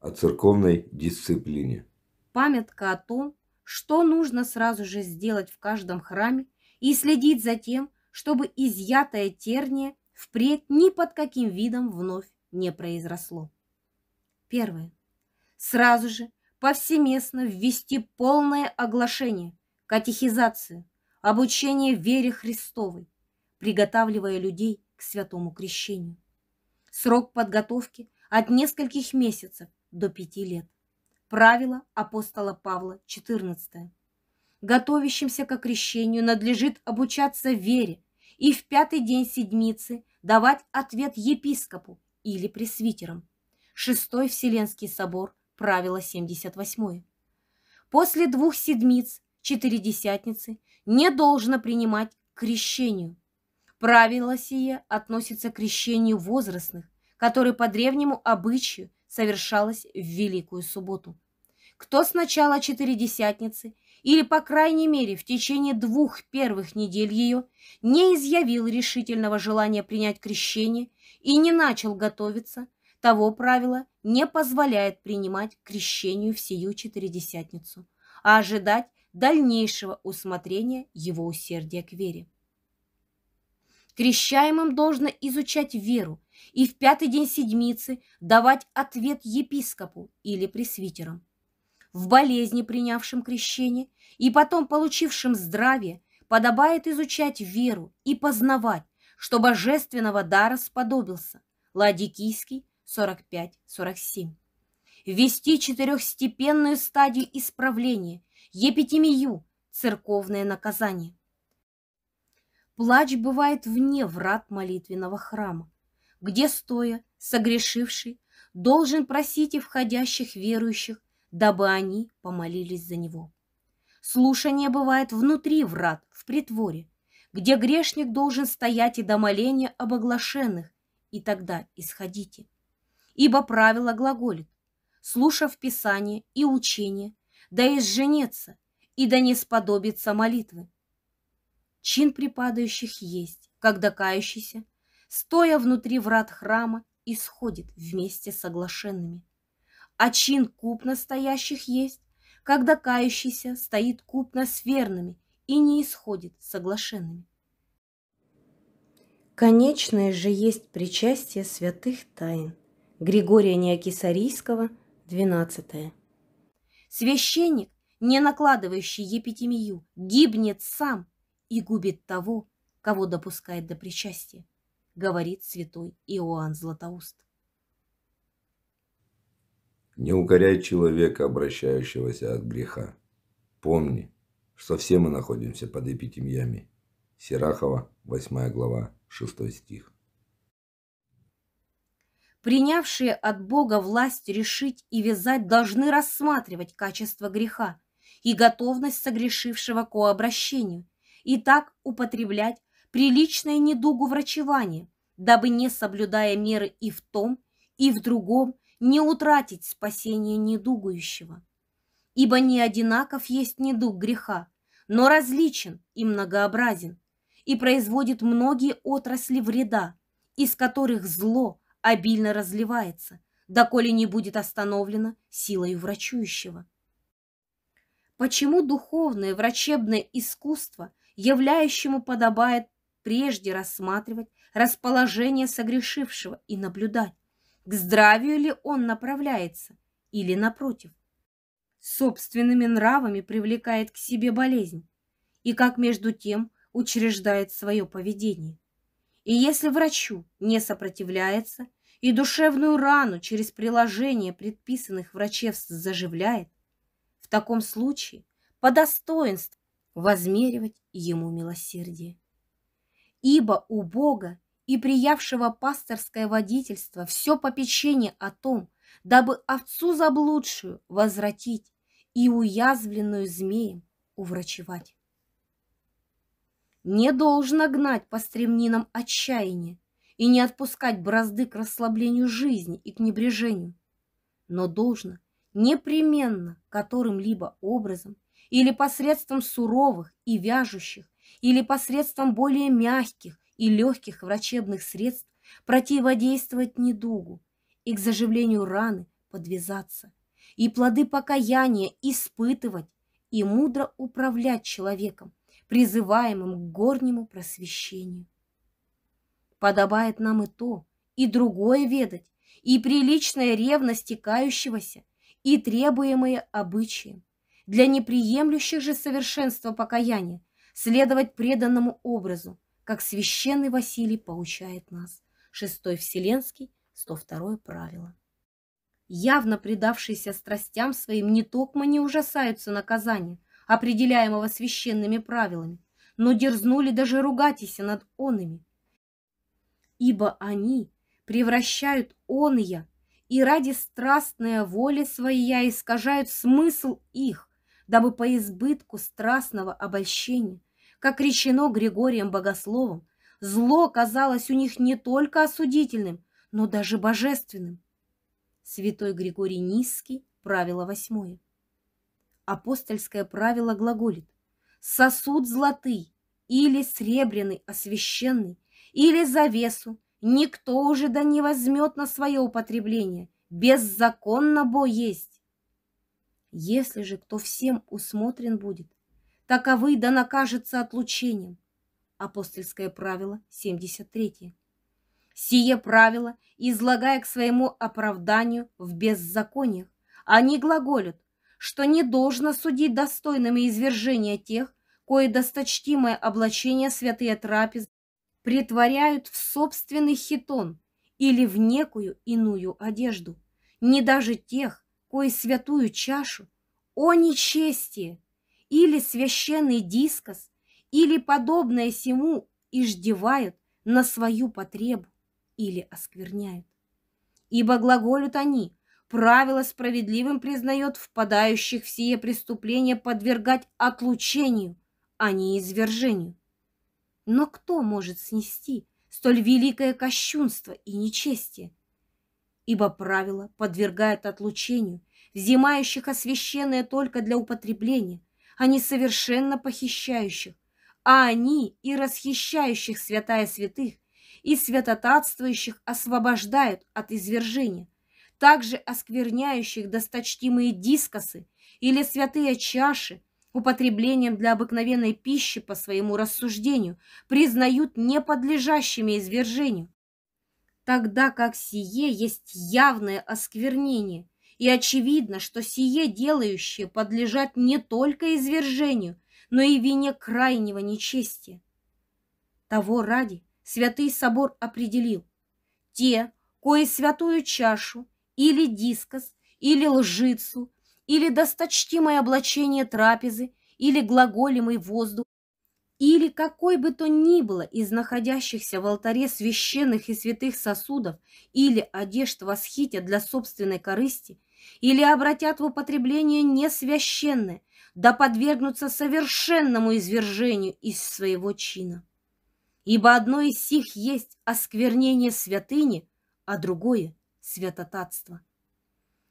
о церковной дисциплине. Памятка о том, что нужно сразу же сделать в каждом храме и следить за тем, чтобы изъятое терния впредь ни под каким видом вновь не произросло. Первое. Сразу же повсеместно ввести полное оглашение, катехизацию, обучение вере Христовой, приготавливая людей к святому крещению. Срок подготовки от нескольких месяцев до 5 лет. Правило апостола Павла 14. Готовящимся к крещению надлежит обучаться вере и в пятый день седмицы давать ответ епископу или пресвитерам. Шестой Вселенский собор, правило 78. После двух седмиц, четыредесятницы, не должно принимать крещению. Правило сие относится к крещению возрастных, которые по древнему обычаю совершалось в Великую Субботу. Кто с начала Четыредесятницы, или, по крайней мере, в течение двух первых недель ее, не изъявил решительного желания принять крещение и не начал готовиться, того правила не позволяет принимать крещению в сию Четыредесятницу, а ожидать дальнейшего усмотрения его усердия к вере. Крещаемым должно изучать веру и в пятый день седмицы давать ответ епископу или пресвитерам. В болезни, принявшим крещение, и потом получившим здравие, подобает изучать веру и познавать, что божественного дара сподобился. Ладикийский, 45-47. Вести четырехстепенную стадию исправления, епитемию, церковное наказание. Плач бывает вне врат молитвенного храма, где стоя согрешивший должен просить и входящих верующих, дабы они помолились за него. Слушание бывает внутри врат, в притворе, где грешник должен стоять и до моления об оглашенных, и тогда исходите. Ибо правило глаголит, слушав Писание и учение, да изженеться, и да не сподобится молитвы. Чин припадающих есть, когда кающийся – стоя внутри врат храма, исходит вместе с оглашенными. А чин куп настоящих есть, когда кающийся стоит купно с верными и не исходит с оглашенными. Конечное же есть причастие святых тайн. Григория Неокисарийского, 12. Священник, не накладывающий епитемию, гибнет сам и губит того, кого допускает до причастия говорит святой Иоанн Златоуст. Не укоряй человека, обращающегося от греха. Помни, что все мы находимся под эпитемьями. Сирахова, 8 глава, 6 стих. Принявшие от Бога власть решить и вязать должны рассматривать качество греха и готовность согрешившего к обращению и так употреблять приличное недугу врачевание, дабы не соблюдая меры и в том, и в другом, не утратить спасение недугующего. Ибо не одинаков есть недуг греха, но различен и многообразен, и производит многие отрасли вреда, из которых зло обильно разливается, доколе не будет остановлено силою врачующего. Почему духовное врачебное искусство, являющему подобает прежде рассматривать расположение согрешившего и наблюдать, к здравию ли он направляется или, напротив, собственными нравами привлекает к себе болезнь и как между тем учреждает свое поведение. И если врачу не сопротивляется и душевную рану через приложение предписанных врачевств заживляет, в таком случае по достоинству возмеривать ему милосердие. Ибо у Бога и приявшего пасторское водительство все попечение о том, дабы овцу заблудшую возвратить и уязвленную змеем уврачевать. Не должно гнать по стремнинам отчаяния и не отпускать бразды к расслаблению жизни и к небрежению, но должно непременно которым-либо образом или посредством суровых и вяжущих или посредством более мягких и легких врачебных средств противодействовать недугу и к заживлению раны подвязаться, и плоды покаяния испытывать и мудро управлять человеком, призываемым к горнему просвещению. Подобает нам и то, и другое ведать, и приличная ревность текающегося, и требуемые обычаи Для неприемлющих же совершенства покаяния следовать преданному образу, как священный Василий поучает нас. Шестой Вселенский, 102 правило. Явно предавшиеся страстям своим не токмо не ужасаются наказания, определяемого священными правилами, но дерзнули даже ругатися над онами, Ибо они превращают оные и ради страстной воли своя искажают смысл их, дабы по избытку страстного обольщения как речено Григорием Богословом, зло казалось у них не только осудительным, но даже божественным. Святой Григорий Низкий, правило восьмое. Апостольское правило глаголит «сосуд золотый или сребреный освященный, или завесу, никто уже да не возьмет на свое употребление, беззаконно бо есть». Если же кто всем усмотрен будет, таковы да накажется отлучением. Апостольское правило 73. Сие правило, излагая к своему оправданию в беззакониях, они глаголят, что не должно судить достойными извержения тех, кое досточтимое облачение святые трапез притворяют в собственный хитон или в некую иную одежду, не даже тех, кое святую чашу, о нечестие, или священный дискос, или подобное сему иждевают на свою потребу или оскверняют. Ибо глаголют они, правило справедливым признает впадающих в сие преступления подвергать отлучению, а не извержению. Но кто может снести столь великое кощунство и нечестие? Ибо правило подвергает отлучению, взимающих освященное только для употребления, они совершенно похищающих, а они и расхищающих святая святых, и святотатствующих освобождают от извержения, также оскверняющих досточтимые дискосы или святые чаши употреблением для обыкновенной пищи по своему рассуждению, признают неподлежащими извержению, тогда как сие есть явное осквернение – и очевидно, что сие делающие подлежат не только извержению, но и вине крайнего нечестия. Того ради Святый Собор определил, те, кои святую чашу или дискос, или лжицу, или досточтимое облачение трапезы, или глаголемый воздух, или какой бы то ни было из находящихся в алтаре священных и святых сосудов или одежд восхитя для собственной корысти, или обратят в употребление несвященное, да подвергнутся совершенному извержению из своего чина. Ибо одно из сих есть осквернение святыни, а другое – святотатство.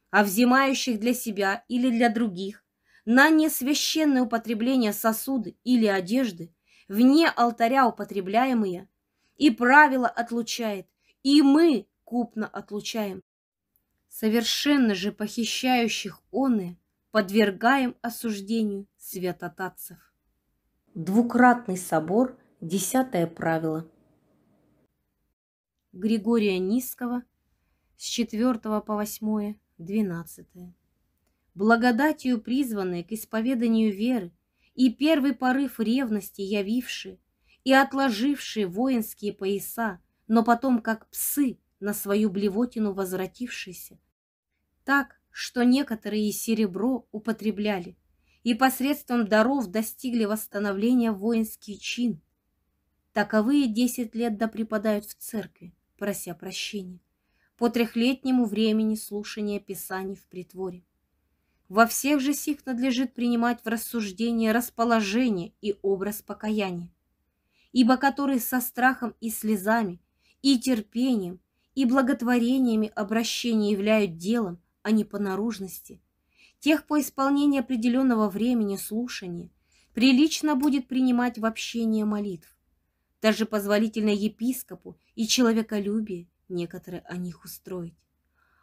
А взимающих для себя или для других на несвященное употребление сосуды или одежды, вне алтаря употребляемые, и правило отлучает, и мы купно отлучаем, совершенно же похищающих оны, подвергаем осуждению святотатцев. Двукратный собор, десятое правило. Григория Низкого с 4 по 8, 12. Благодатью призванные к исповеданию веры и первый порыв ревности явившие и отложившие воинские пояса, но потом, как псы, на свою блевотину возвратившиеся, так, что некоторые серебро употребляли и посредством даров достигли восстановления воинский чин. Таковые десять лет да в церкви, прося прощения, по трехлетнему времени слушания писаний в притворе. Во всех же сих надлежит принимать в рассуждение расположение и образ покаяния, ибо который со страхом и слезами, и терпением, и благотворениями обращения являют делом, а не по наружности. Тех по исполнении определенного времени слушания прилично будет принимать в общение молитв. Даже позволительно епископу и человеколюбие некоторые о них устроить,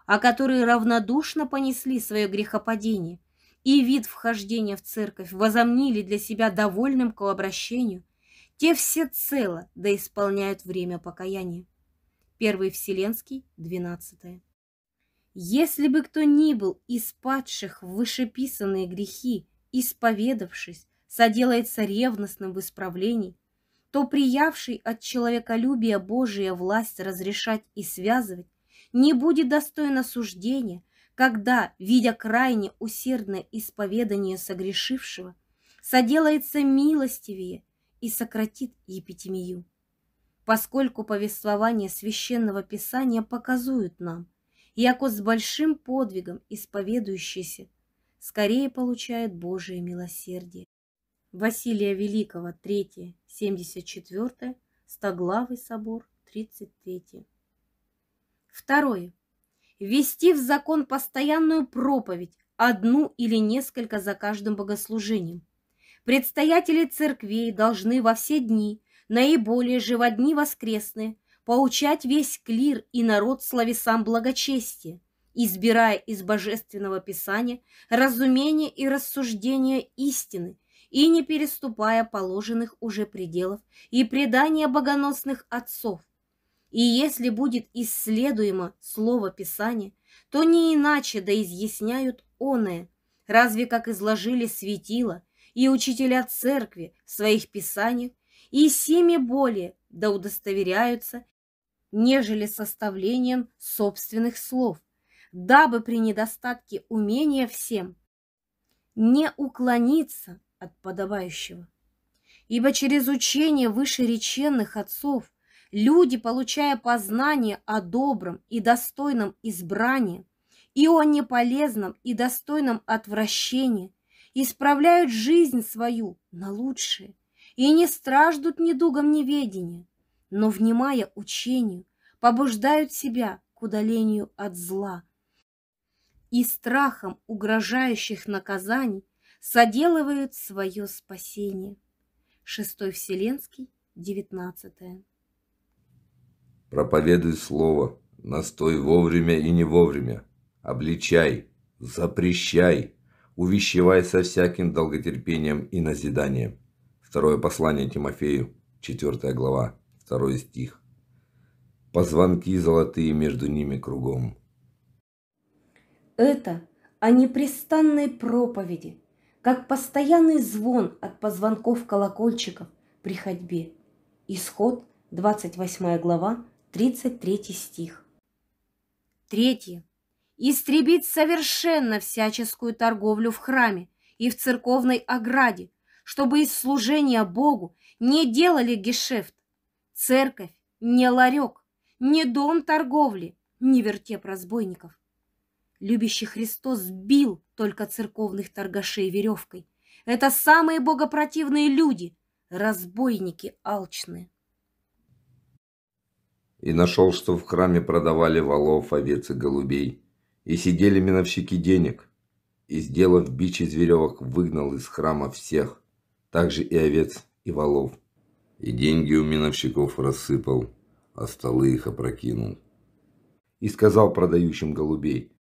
а которые равнодушно понесли свое грехопадение и вид вхождения в церковь возомнили для себя довольным к обращению, те все цело да исполняют время покаяния. Первый Вселенский, 12. Если бы кто ни был из падших в вышеписанные грехи, исповедавшись, соделается ревностным в исправлении, то приявший от человеколюбия Божия власть разрешать и связывать, не будет достоин осуждения, когда, видя крайне усердное исповедание согрешившего, соделается милостивее и сократит епитемию. Поскольку повествования Священного Писания показывают нам, и яко с большим подвигом исповедующийся скорее получает Божие милосердие. Василия Великого, 3, 74, Стоглавый собор, 33. Второе. Ввести в закон постоянную проповедь, одну или несколько за каждым богослужением. Предстоятели церквей должны во все дни, наиболее же во дни воскресные, поучать весь клир и народ словесам благочестия, избирая из Божественного Писания разумение и рассуждение истины и не переступая положенных уже пределов и предания богоносных отцов. И если будет исследуемо слово Писания, то не иначе да изъясняют оное, разве как изложили светило и учителя церкви в своих писаниях, и сими более да удостоверяются нежели составлением собственных слов, дабы при недостатке умения всем не уклониться от подобающего. Ибо через учение вышереченных отцов люди, получая познание о добром и достойном избрании, и о неполезном и достойном отвращении, исправляют жизнь свою на лучшее и не страждут недугом неведения, но, внимая учению, побуждают себя к удалению от зла и страхом угрожающих наказаний соделывают свое спасение. Шестой Вселенский, девятнадцатое. Проповедуй слово, настой вовремя и не вовремя, обличай, запрещай, увещевай со всяким долготерпением и назиданием. Второе послание Тимофею, 4 глава, второй стих. Позвонки золотые между ними кругом. Это о непрестанной проповеди, как постоянный звон от позвонков колокольчиков при ходьбе. Исход, 28 глава, 33 стих. Третье. Истребить совершенно всяческую торговлю в храме и в церковной ограде, чтобы из служения Богу не делали гешефт, Церковь не ларек, не дом торговли, не вертеп разбойников. Любящий Христос сбил только церковных торгашей веревкой. Это самые богопротивные люди, разбойники алчные. И нашел, что в храме продавали волов, овец и голубей. И сидели миновщики денег. И, сделав бич из веревок, выгнал из храма всех, также и овец, и волов. И деньги у миновщиков рассыпал, а столы их опрокинул. И сказал продающим голубей,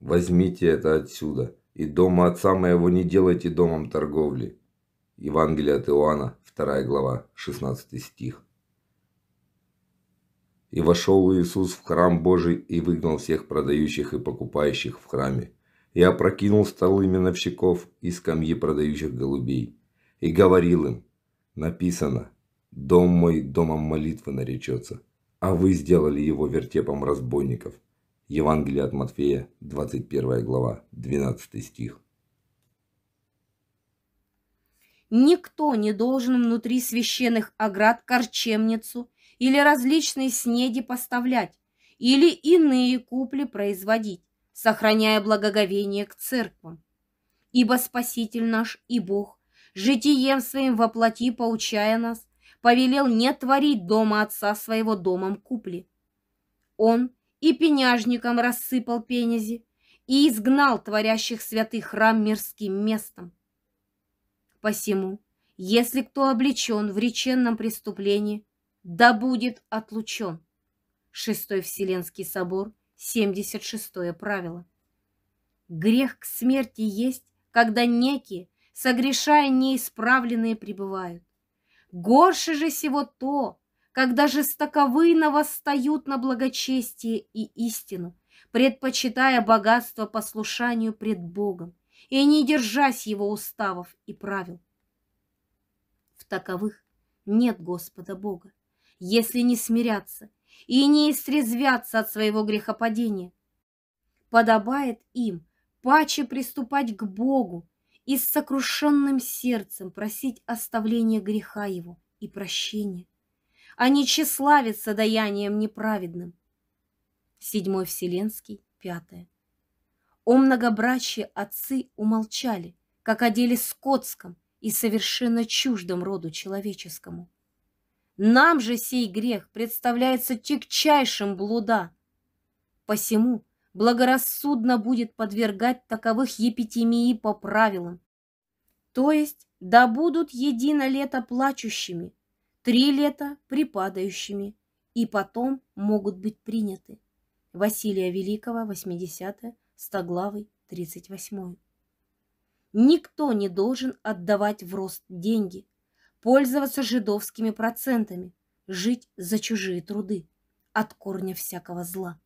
возьмите это отсюда, и дома отца моего не делайте домом торговли. Евангелие от Иоанна, 2 глава, 16 стих. И вошел Иисус в храм Божий и выгнал всех продающих и покупающих в храме, и опрокинул столы миновщиков и скамьи продающих голубей, и говорил им, написано, Дом мой домом молитвы наречется, а вы сделали его вертепом разбойников. Евангелие от Матфея, 21 глава, 12 стих. Никто не должен внутри священных оград корчемницу или различные снеди поставлять, или иные купли производить, сохраняя благоговение к церквам. Ибо Спаситель наш и Бог, житием своим воплоти получая нас – повелел не творить дома отца своего домом купли. Он и пеняжникам рассыпал пенези, и изгнал творящих святый храм мирским местом. Посему, если кто облечен в реченном преступлении, да будет отлучен. Шестой Вселенский собор, 76 правило. Грех к смерти есть, когда некие, согрешая неисправленные, пребывают. Горше же всего то, когда жестоковыно восстают на благочестие и истину, предпочитая богатство послушанию пред Богом и не держась его уставов и правил. В таковых нет Господа Бога, если не смирятся и не истрезвятся от своего грехопадения. Подобает им паче приступать к Богу, и с сокрушенным сердцем просить оставления греха его и прощения, а не тщеславиться даянием неправедным. Седьмой Вселенский, пятое. О многобрачие отцы умолчали, как о деле скотском и совершенно чуждом роду человеческому. Нам же сей грех представляется тягчайшим блуда. Посему благорассудно будет подвергать таковых епитемии по правилам. То есть, да будут едино лето плачущими, три лета припадающими, и потом могут быть приняты. Василия Великого, 80 стоглавый, 38 Никто не должен отдавать в рост деньги, пользоваться жидовскими процентами, жить за чужие труды, от корня всякого зла.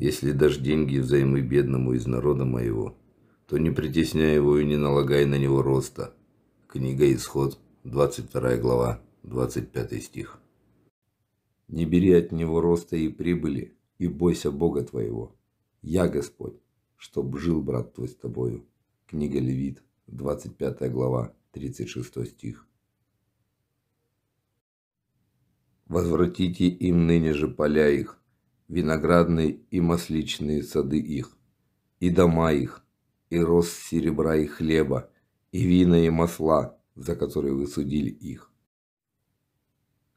Если дашь деньги взаймы бедному из народа моего, то не притесняй его и не налагай на него роста. Книга Исход, 22 глава, 25 стих. Не бери от него роста и прибыли, и бойся Бога твоего. Я Господь, чтоб жил брат твой с тобою. Книга Левит, 25 глава, 36 стих. Возвратите им ныне же поля их, виноградные и масличные сады их, и дома их, и рост серебра и хлеба, и вина и масла, за которые вы судили их.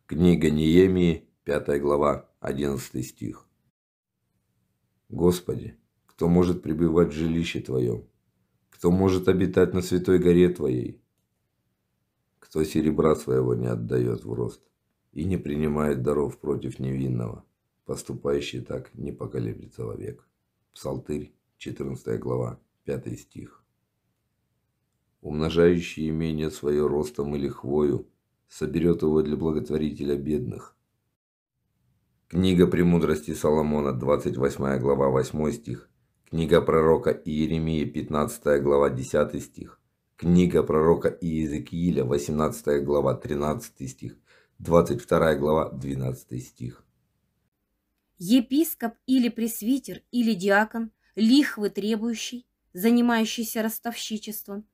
Книга Неемии, 5 глава, 11 стих. Господи, кто может пребывать в жилище Твоем? Кто может обитать на святой горе Твоей? Кто серебра своего не отдает в рост и не принимает даров против невинного? поступающий так не поколеблет человек. Псалтырь, 14 глава, 5 стих. Умножающий имение свое ростом или хвою, соберет его для благотворителя бедных. Книга «Премудрости Соломона», 28 глава, 8 стих. Книга пророка Иеремии, 15 глава, 10 стих. Книга пророка Иезекииля, 18 глава, 13 стих. 22 глава, 12 стих. Епископ или пресвитер или диакон, лихвы требующий, занимающийся ростовщичеством,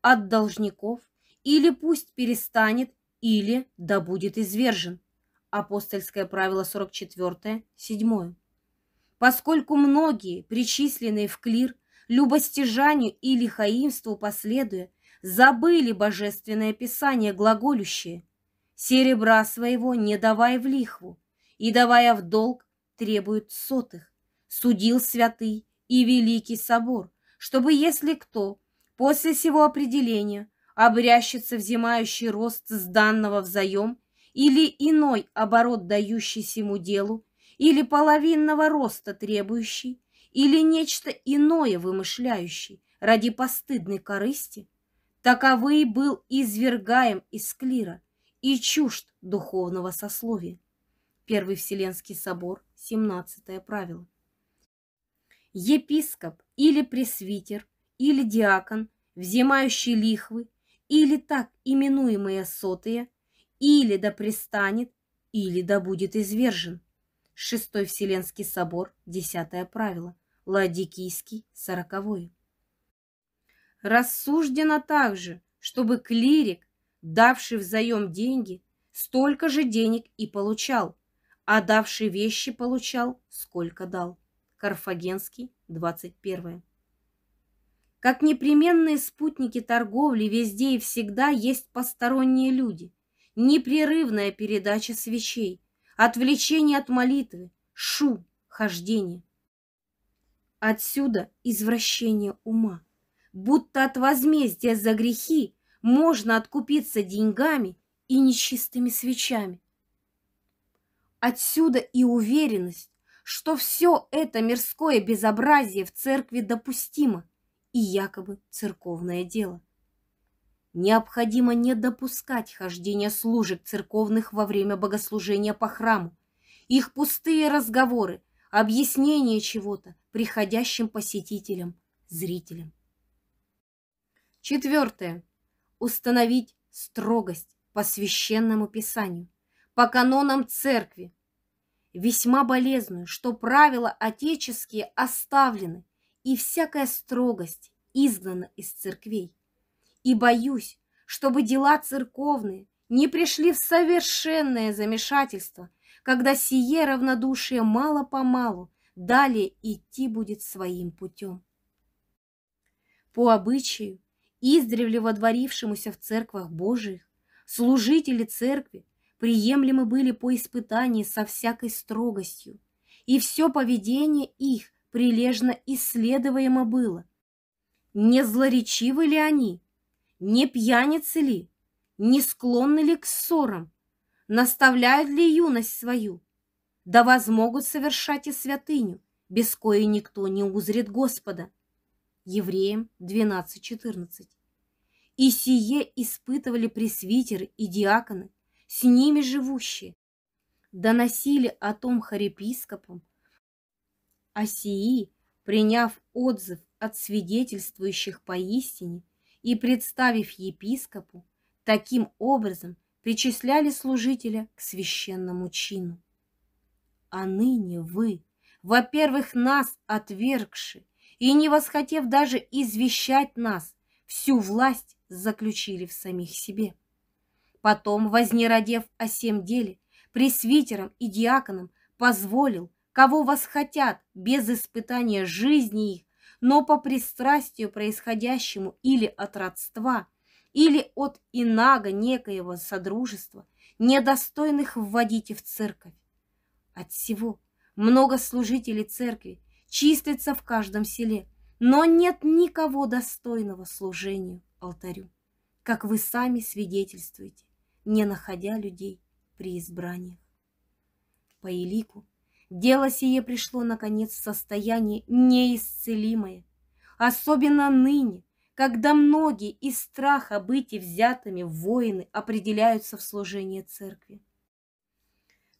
от должников, или пусть перестанет, или да будет извержен. Апостольское правило 44, 7. Поскольку многие, причисленные в клир, любостяжанию и лихаимству последуя, забыли божественное писание глаголющее «Серебра своего не давай в лихву, и давая в долг требует сотых, судил святый и великий собор, чтобы если кто после сего определения обрящется взимающий рост с данного взаем или иной оборот дающий ему делу, или половинного роста требующий, или нечто иное вымышляющий ради постыдной корысти, таковый был извергаем из клира и чужд духовного сословия. Первый Вселенский собор 17 правило. Епископ или пресвитер, или диакон, взимающий лихвы, или так именуемые сотые, или да пристанет, или да будет извержен. Шестой Вселенский собор, десятое правило, Ладикийский, сороковое. Рассуждено также, чтобы клирик, давший в деньги, столько же денег и получал – а давший вещи получал, сколько дал. Карфагенский, 21. Как непременные спутники торговли везде и всегда есть посторонние люди, непрерывная передача свечей, отвлечение от молитвы, шу хождение. Отсюда извращение ума. Будто от возмездия за грехи можно откупиться деньгами и нечистыми свечами, Отсюда и уверенность, что все это мирское безобразие в церкви допустимо и якобы церковное дело. Необходимо не допускать хождения служек церковных во время богослужения по храму, их пустые разговоры, объяснение чего-то приходящим посетителям, зрителям. Четвертое. Установить строгость по священному писанию по канонам церкви, весьма болезную, что правила отеческие оставлены, и всякая строгость изгнана из церквей. И боюсь, чтобы дела церковные не пришли в совершенное замешательство, когда сие равнодушие мало-помалу далее идти будет своим путем. По обычаю, издревле водворившемуся в церквах Божиих, служители церкви приемлемы были по испытании со всякой строгостью, и все поведение их прилежно исследуемо было. Не злоречивы ли они? Не пьяницы ли? Не склонны ли к ссорам? Наставляют ли юность свою? Да возмогут совершать и святыню, без коей никто не узрит Господа. Евреям 12.14 И сие испытывали пресвитеры и диаконы, с ними живущие, доносили о том хорепископам, а сии, приняв отзыв от свидетельствующих поистине и представив епископу, таким образом причисляли служителя к священному чину. А ныне вы, во-первых, нас отвергши и не восхотев даже извещать нас, всю власть заключили в самих себе. Потом, вознеродев о сем деле, пресвитером и диаконом позволил, кого восхотят, без испытания жизни их, но по пристрастию происходящему или от родства, или от инага некоего содружества, недостойных вводите в церковь. От всего много служителей церкви чистится в каждом селе, но нет никого достойного служению алтарю, как вы сами свидетельствуете не находя людей при избраниях. По Илику дело сие пришло, наконец, в состояние неисцелимое, особенно ныне, когда многие из страха быть и взятыми в воины определяются в служение церкви.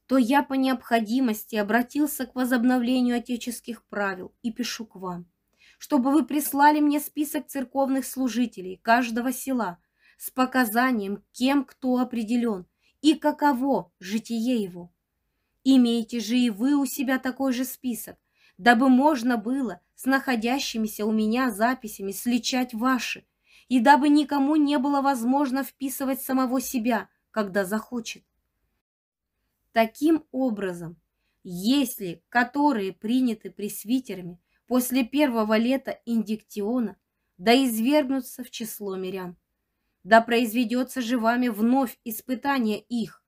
То я по необходимости обратился к возобновлению отеческих правил и пишу к вам, чтобы вы прислали мне список церковных служителей каждого села – с показанием, кем кто определен и каково житие его. Имейте же и вы у себя такой же список, дабы можно было с находящимися у меня записями сличать ваши, и дабы никому не было возможно вписывать самого себя, когда захочет. Таким образом, если которые приняты пресвитерами после первого лета индиктиона, да извергнутся в число мирян да произведется же вновь испытание их,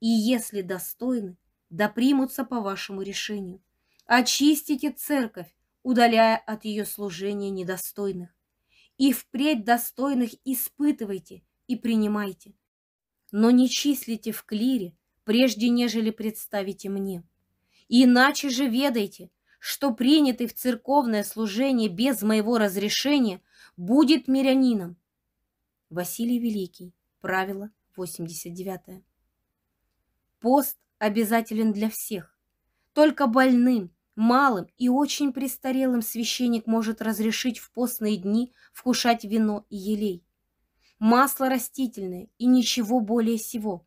и если достойны, да примутся по вашему решению. Очистите церковь, удаляя от ее служения недостойных. И впредь достойных испытывайте и принимайте. Но не числите в клире, прежде нежели представите мне. Иначе же ведайте, что принятый в церковное служение без моего разрешения будет мирянином, Василий Великий. Правило 89. Пост обязателен для всех. Только больным, малым и очень престарелым священник может разрешить в постные дни вкушать вино и елей. Масло растительное и ничего более сего.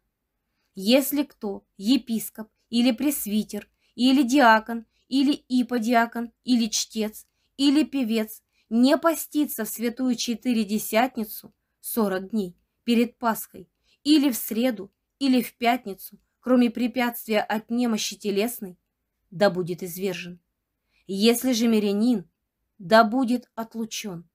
Если кто, епископ или пресвитер, или диакон, или иподиакон, или чтец, или певец, не постится в святую четыредесятницу – 40 дней перед Пасхой, или в среду, или в пятницу, кроме препятствия от немощи телесной, да будет извержен. Если же мирянин, да будет отлучен.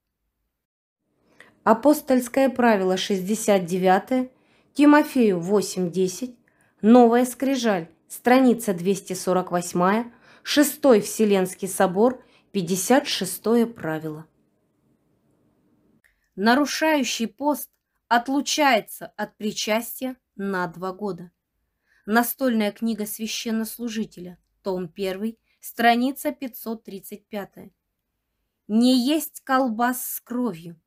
Апостольское правило 69, Тимофею 8.10, Новая скрижаль, страница 248, Шестой Вселенский собор, 56 правило нарушающий пост отлучается от причастия на два года. Настольная книга священнослужителя, том 1, страница 535. Не есть колбас с кровью.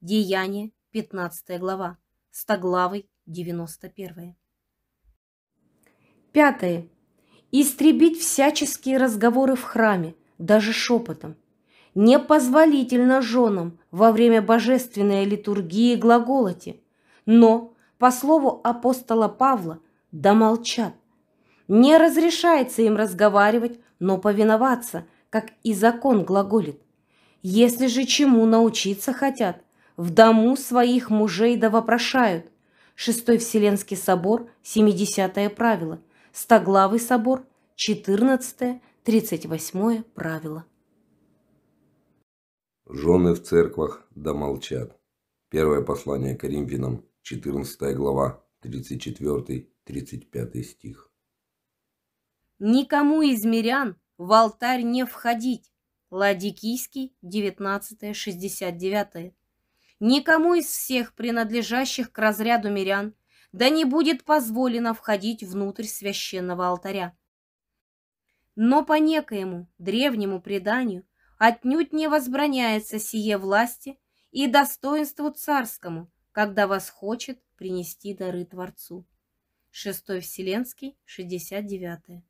Деяние, 15 глава, стоглавый, 91. Пятое. Истребить всяческие разговоры в храме, даже шепотом – непозволительно женам во время божественной литургии глаголоте, но, по слову апостола Павла, да молчат. Не разрешается им разговаривать, но повиноваться, как и закон глаголит. Если же чему научиться хотят, в дому своих мужей да вопрошают. Шестой Вселенский собор, 70 правило. Стоглавый собор, 14-38 правило. Жены в церквах да молчат. Первое послание Коринфянам, 14 глава, 34-35 стих. Никому из мирян в алтарь не входить. Ладикийский, 19-69. Никому из всех принадлежащих к разряду мирян да не будет позволено входить внутрь священного алтаря. Но по некоему древнему преданию – отнюдь не возбраняется сие власти и достоинству царскому, когда вас хочет принести дары Творцу. 6 Вселенский, 69.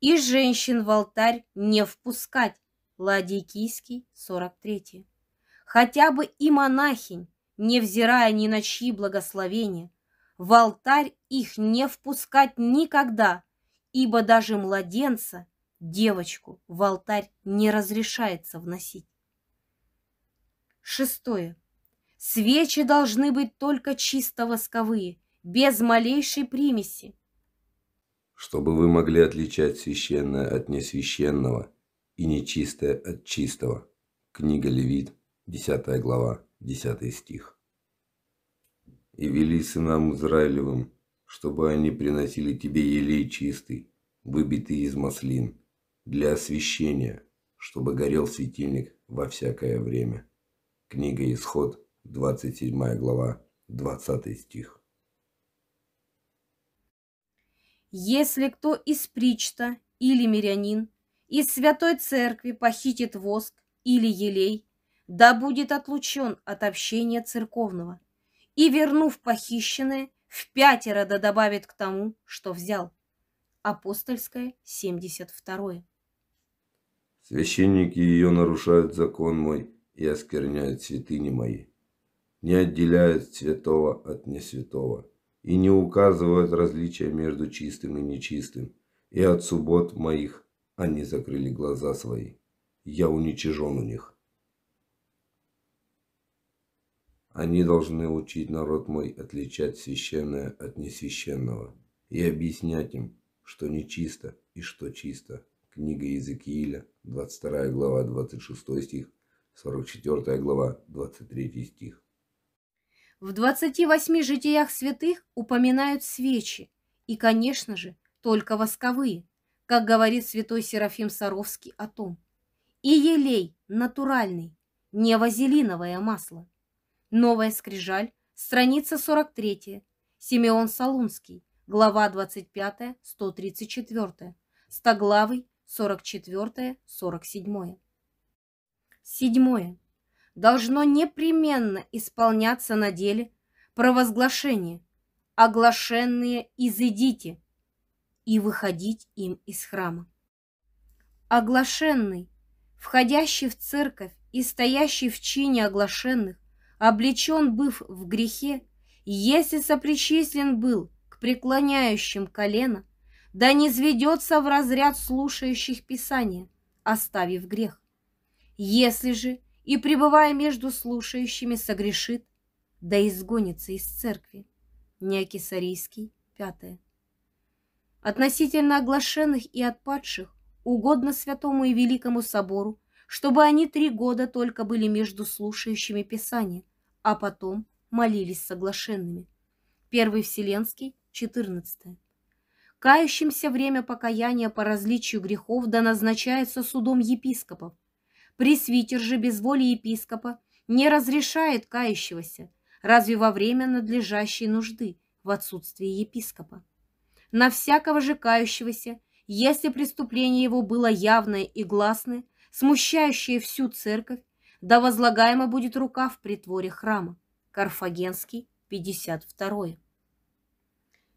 И женщин в алтарь не впускать, Ладикийский, 43. Хотя бы и монахинь, невзирая ни на чьи благословения, в алтарь их не впускать никогда, ибо даже младенца девочку в алтарь не разрешается вносить. Шестое. Свечи должны быть только чисто восковые, без малейшей примеси. Чтобы вы могли отличать священное от несвященного и нечистое от чистого. Книга Левит, 10 глава, 10 стих. И вели сынам Израилевым, чтобы они приносили тебе елей чистый, выбитый из маслин, для освещения, чтобы горел светильник во всякое время. Книга Исход, 27 глава, 20 стих. Если кто из Причта или мирянин, из святой церкви похитит воск или елей, да будет отлучен от общения церковного, и, вернув похищенное, в пятеро да добавит к тому, что взял. Апостольское, 72. Священники ее нарушают закон мой и оскверняют святыни мои, не отделяют святого от несвятого и не указывают различия между чистым и нечистым, и от суббот моих они закрыли глаза свои. Я уничижен у них. Они должны учить народ мой отличать священное от несвященного и объяснять им, что нечисто и что чисто, книга Иезекииля, 22 глава, 26 стих, 44 глава, 23 стих. В 28 житиях святых упоминают свечи, и, конечно же, только восковые, как говорит святой Серафим Саровский о том. И елей натуральный, не вазелиновое масло. Новая скрижаль, страница 43, Симеон Солунский, глава 25, 134, Стоглавый, 44, 47. Седьмое. Должно непременно исполняться на деле провозглашение «Оглашенные изыдите» и выходить им из храма. Оглашенный, входящий в церковь и стоящий в чине оглашенных, облечен быв в грехе, если сопричислен был к преклоняющим колено, да не зведется в разряд слушающих Писание, оставив грех. Если же и, пребывая между слушающими, согрешит, да изгонится из церкви. Неокисарийский, 5. Относительно оглашенных и отпадших угодно Святому и Великому Собору, чтобы они три года только были между слушающими Писание, а потом молились соглашенными. Первый Вселенский, 14. Кающимся время покаяния по различию грехов да назначается судом епископов. Пресвитер же без воли епископа не разрешает кающегося, разве во время надлежащей нужды, в отсутствии епископа. На всякого же кающегося, если преступление его было явное и гласное, смущающее всю церковь, да возлагаема будет рука в притворе храма. Карфагенский, 52.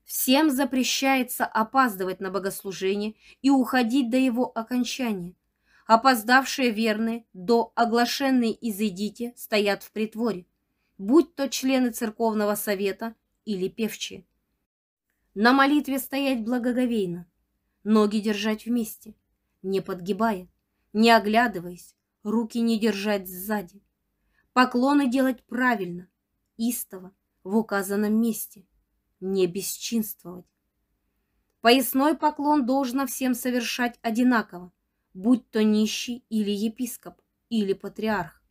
Всем запрещается опаздывать на богослужение и уходить до его окончания. Опоздавшие верные до оглашенной изыдите стоят в притворе, будь то члены церковного совета или певчие. На молитве стоять благоговейно, ноги держать вместе, не подгибая, не оглядываясь, руки не держать сзади. Поклоны делать правильно, истово, в указанном месте – не бесчинствовать. Поясной поклон должно всем совершать одинаково, будь то нищий или епископ, или патриарх.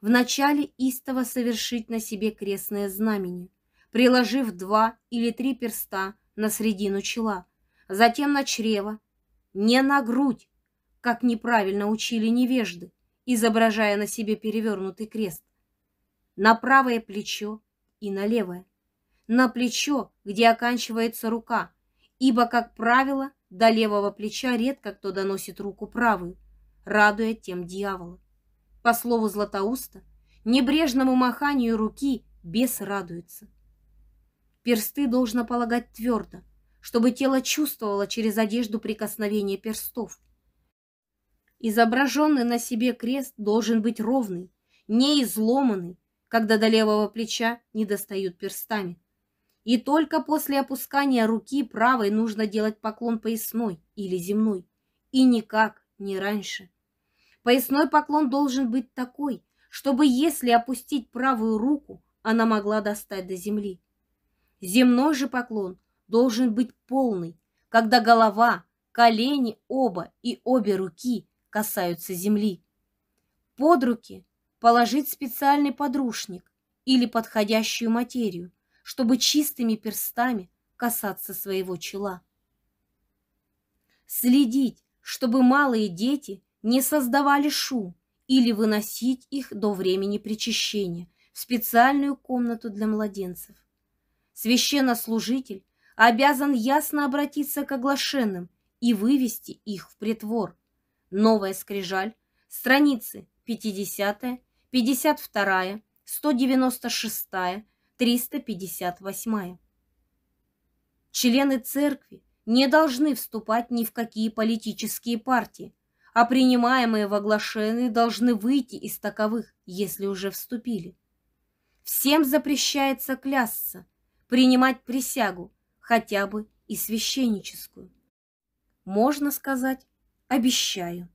Вначале истово совершить на себе крестное знамение, приложив два или три перста на середину чела, затем на чрево, не на грудь, как неправильно учили невежды, изображая на себе перевернутый крест, на правое плечо и на левое на плечо, где оканчивается рука, ибо, как правило, до левого плеча редко кто доносит руку правую, радуя тем дьявола. По слову Златоуста, небрежному маханию руки бес радуется. Персты должно полагать твердо, чтобы тело чувствовало через одежду прикосновение перстов. Изображенный на себе крест должен быть ровный, не изломанный, когда до левого плеча не достают перстами. И только после опускания руки правой нужно делать поклон поясной или земной. И никак не раньше. Поясной поклон должен быть такой, чтобы если опустить правую руку, она могла достать до земли. Земной же поклон должен быть полный, когда голова, колени оба и обе руки касаются земли. Под руки положить специальный подручник или подходящую материю – чтобы чистыми перстами касаться своего чела. Следить, чтобы малые дети не создавали шум или выносить их до времени причащения в специальную комнату для младенцев. Священнослужитель обязан ясно обратиться к оглашенным и вывести их в притвор. Новая скрижаль, страницы 50, 52, 196, 358. Члены церкви не должны вступать ни в какие политические партии, а принимаемые в оглашенные должны выйти из таковых, если уже вступили. Всем запрещается клясться, принимать присягу, хотя бы и священническую. Можно сказать «обещаю».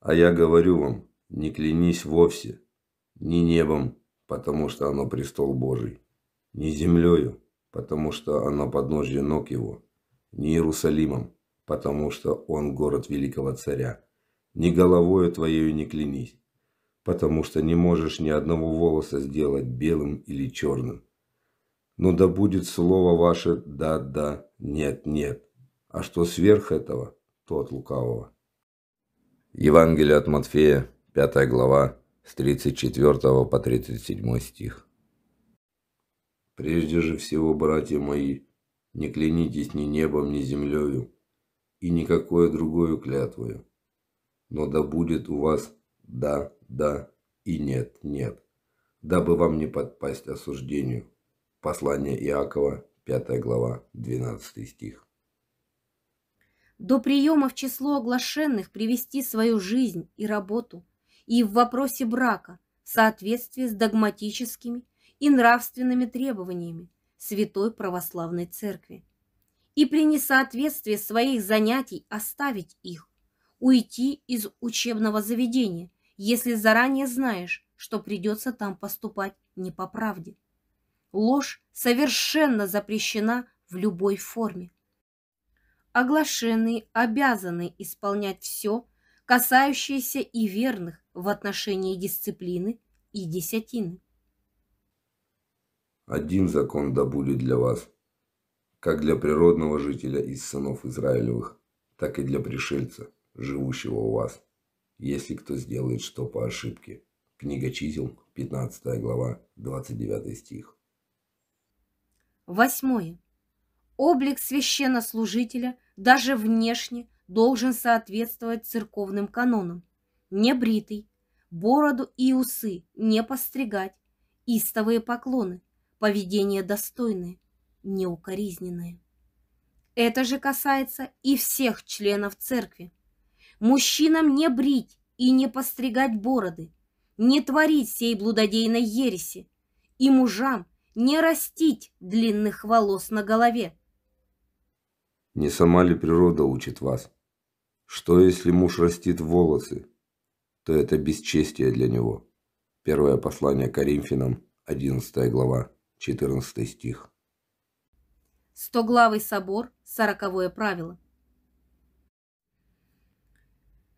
А я говорю вам, не клянись вовсе, ни небом, потому что оно престол Божий, не землею, потому что оно подножье ног его, не Иерусалимом, потому что он город великого царя, не головою твоею не клянись, потому что не можешь ни одного волоса сделать белым или черным. Но да будет слово ваше «да-да», «нет-нет», а что сверх этого, то от лукавого. Евангелие от Матфея, 5 глава, с 34 по 37 стих. «Прежде же всего, братья мои, не клянитесь ни небом, ни землею, и никакое другое клятвою, но да будет у вас «да, да» и «нет, нет», дабы вам не подпасть осуждению». Послание Иакова, 5 глава, 12 стих. До приема в число оглашенных привести свою жизнь и работу – и в вопросе брака в соответствии с догматическими и нравственными требованиями Святой Православной Церкви. И при несоответствии своих занятий оставить их, уйти из учебного заведения, если заранее знаешь, что придется там поступать не по правде. Ложь совершенно запрещена в любой форме. Оглашенные обязаны исполнять все, касающееся и верных, в отношении дисциплины и десятины. Один закон да будет для вас, как для природного жителя из сынов Израилевых, так и для пришельца, живущего у вас, если кто сделает что по ошибке. Книга чисел, 15 глава, 29 стих. Восьмое. Облик священнослужителя даже внешне должен соответствовать церковным канонам – не бритый, бороду и усы не постригать, истовые поклоны, поведение достойное, неукоризненное. Это же касается и всех членов церкви. Мужчинам не брить и не постригать бороды, не творить сей блудодейной ереси, и мужам не растить длинных волос на голове. Не сама ли природа учит вас? Что, если муж растит волосы, то это бесчестие для него. Первое послание Коринфянам, 11 глава, 14 стих. Стоглавый собор, сороковое правило.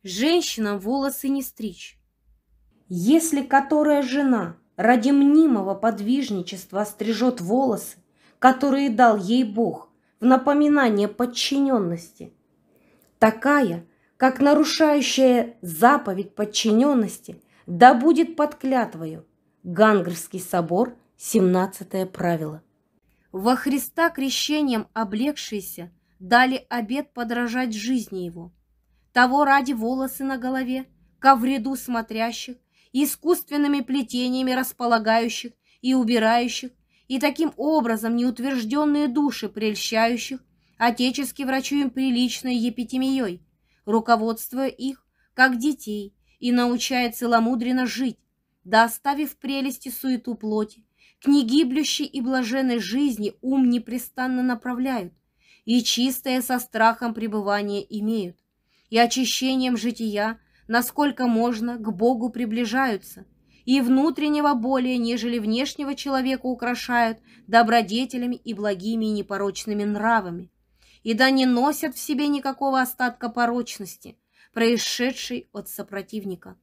Женщинам волосы не стричь. Если которая жена ради мнимого подвижничества стрижет волосы, которые дал ей Бог в напоминание подчиненности, такая – как нарушающее заповедь подчиненности, да будет под клятвою. Гангрский собор, 17 правило. Во Христа крещением облегшиеся дали обед подражать жизни Его. Того ради волосы на голове, ко вреду смотрящих, искусственными плетениями располагающих и убирающих, и таким образом неутвержденные души прельщающих, отечески врачуем приличной епитемией – руководствуя их, как детей, и научая целомудренно жить, доставив оставив прелести суету плоти, к негиблющей и блаженной жизни ум непрестанно направляют, и чистое со страхом пребывание имеют, и очищением жития, насколько можно, к Богу приближаются, и внутреннего более, нежели внешнего человека украшают добродетелями и благими и непорочными нравами и да не носят в себе никакого остатка порочности, происшедшей от сопротивника.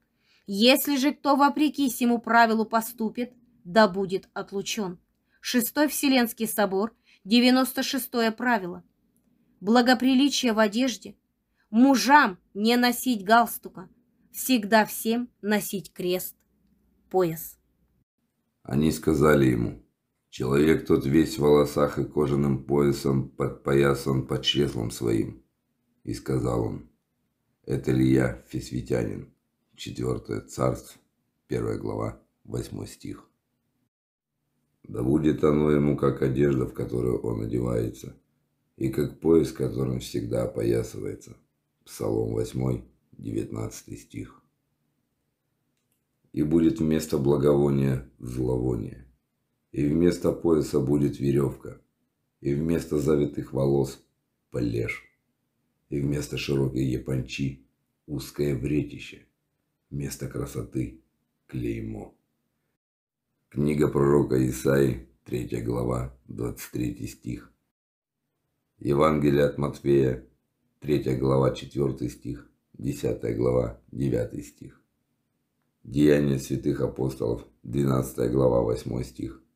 Если же кто вопреки сему правилу поступит, да будет отлучен. Шестой Вселенский собор, 96-е правило. Благоприличие в одежде, мужам не носить галстука, всегда всем носить крест, пояс. Они сказали ему – Человек тот весь в волосах и кожаным поясом подпоясан под чреслом своим. И сказал он, это ли я, фесвитянин? Четвертое царство, первая глава, восьмой стих. Да будет оно ему как одежда, в которую он одевается, и как пояс, которым всегда опоясывается. Псалом 8, 19 стих. И будет вместо благовония зловоние, и вместо пояса будет веревка, и вместо завитых волос – плешь, и вместо широкой япончи – узкое вретище, вместо красоты – клеймо. Книга пророка Исаи, 3 глава, 23 стих. Евангелие от Матфея, 3 глава, 4 стих, 10 глава, 9 стих. Деяния святых апостолов, 12 глава, 8 стих.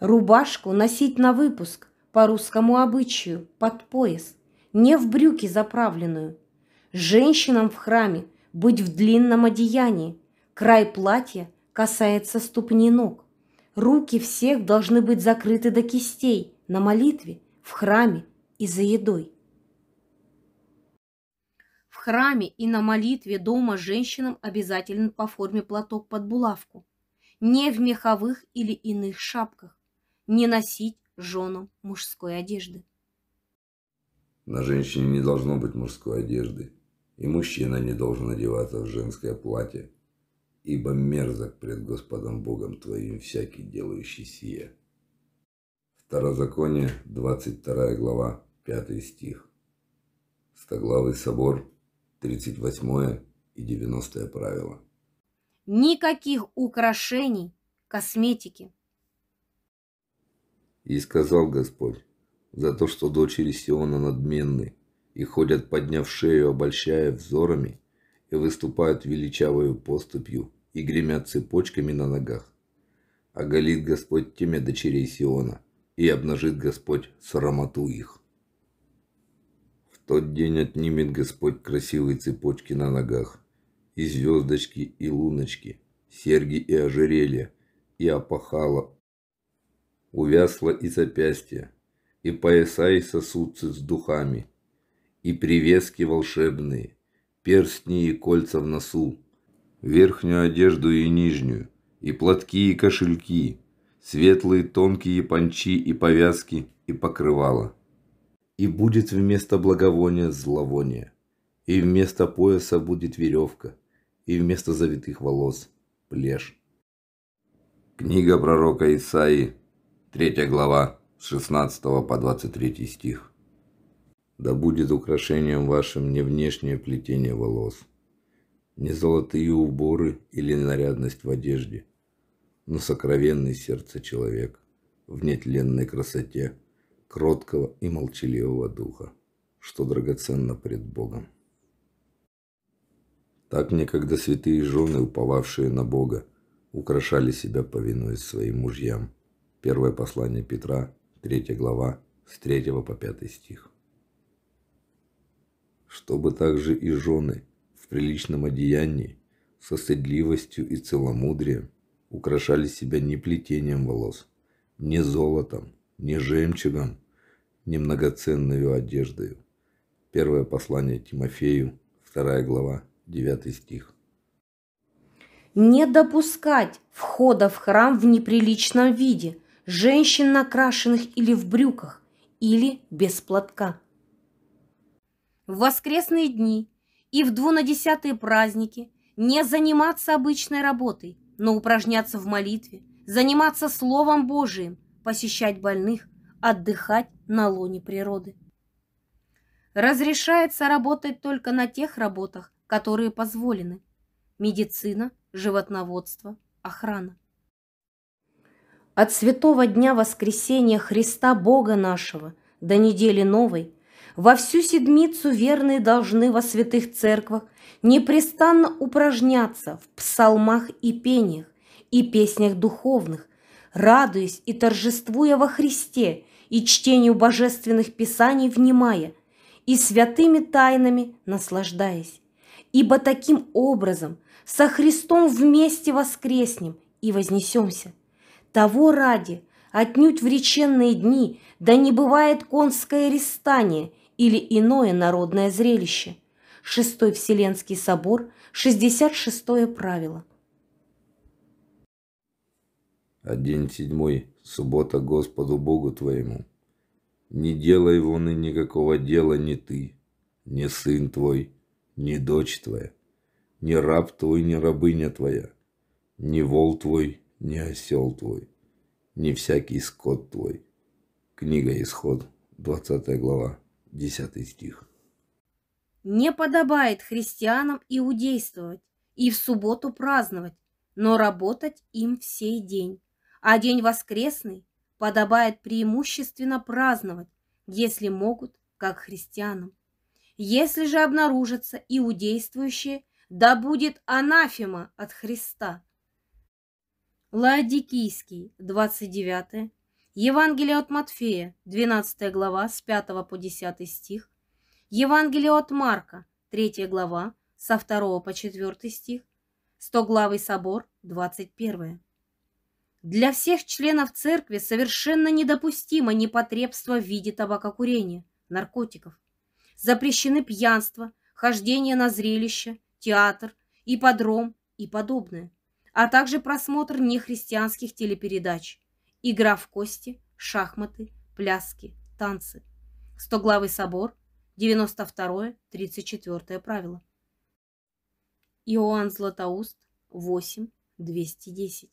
Рубашку носить на выпуск, по русскому обычаю, под пояс, не в брюки заправленную. Женщинам в храме быть в длинном одеянии, край платья касается ступни ног. Руки всех должны быть закрыты до кистей на молитве, в храме и за едой. В храме и на молитве дома женщинам обязательно по форме платок под булавку, не в меховых или иных шапках не носить жену мужской одежды. На женщине не должно быть мужской одежды, и мужчина не должен одеваться в женское платье, ибо мерзок пред Господом Богом твоим всякий делающий сие. Второзаконие, 22 глава, 5 стих. Стоглавый собор, 38 и 90 правило. Никаких украшений, косметики, и сказал Господь, за то, что дочери Сиона надменны, и ходят, подняв шею, обольщая взорами, и выступают величавою поступью, и гремят цепочками на ногах. Оголит Господь теме дочерей Сиона, и обнажит Господь срамоту их. В тот день отнимет Господь красивые цепочки на ногах, и звездочки, и луночки, серьги и ожерелья, и опахала увязло и запястье, и пояса и сосудцы с духами, и привески волшебные, перстни и кольца в носу, верхнюю одежду и нижнюю, и платки и кошельки, светлые тонкие панчи и повязки и покрывала. И будет вместо благовония зловоние, и вместо пояса будет веревка, и вместо завитых волос плешь. Книга пророка Исаии, Третья глава, с 16 по 23 стих. «Да будет украшением вашим не внешнее плетение волос, не золотые уборы или нарядность в одежде, но сокровенный сердце человек в нетленной красоте, кроткого и молчаливого духа, что драгоценно пред Богом». Так некогда святые жены, уповавшие на Бога, украшали себя, повинуясь своим мужьям – Первое послание Петра, 3 глава, с 3 по 5 стих. Чтобы также и жены в приличном одеянии, со стыдливостью и целомудрием украшали себя не плетением волос, не золотом, не жемчугом, не многоценную одеждою. Первое послание Тимофею, 2 глава, 9 стих. Не допускать входа в храм в неприличном виде – женщин накрашенных или в брюках, или без платка. В воскресные дни и в двунадесятые праздники не заниматься обычной работой, но упражняться в молитве, заниматься Словом Божиим, посещать больных, отдыхать на лоне природы. Разрешается работать только на тех работах, которые позволены – медицина, животноводство, охрана от святого дня воскресения Христа Бога нашего до недели новой, во всю седмицу верные должны во святых церквах непрестанно упражняться в псалмах и пениях и песнях духовных, радуясь и торжествуя во Христе и чтению божественных писаний внимая, и святыми тайнами наслаждаясь. Ибо таким образом со Христом вместе воскреснем и вознесемся – того ради, отнюдь в реченные дни, да не бывает конское рестание или иное народное зрелище. Шестой Вселенский собор, 66-е правило. 1.7. Суббота Господу Богу твоему. Не делай вон и никакого дела ни ты, ни сын твой, ни дочь твоя, ни раб твой, ни рабыня твоя, ни вол твой, не осел твой, не всякий скот твой. Книга Исход, 20 глава, 10 стих. Не подобает христианам иудействовать и в субботу праздновать, но работать им всей день. А день воскресный подобает преимущественно праздновать, если могут, как христианам. Если же обнаружатся иудействующие, да будет анафема от Христа – Лаодикийский, 29, Евангелие от Матфея, 12 глава, с 5 по 10 стих, Евангелие от Марка, 3 глава, со 2 по 4 стих, главы собор, 21. Для всех членов церкви совершенно недопустимо непотребство в виде табакокурения, наркотиков. Запрещены пьянство, хождение на зрелище, театр, ипподром и подобное – а также просмотр нехристианских телепередач, игра в кости, шахматы, пляски, танцы. Стоглавый собор, 92-34 правило. Иоанн Златоуст, 8.210.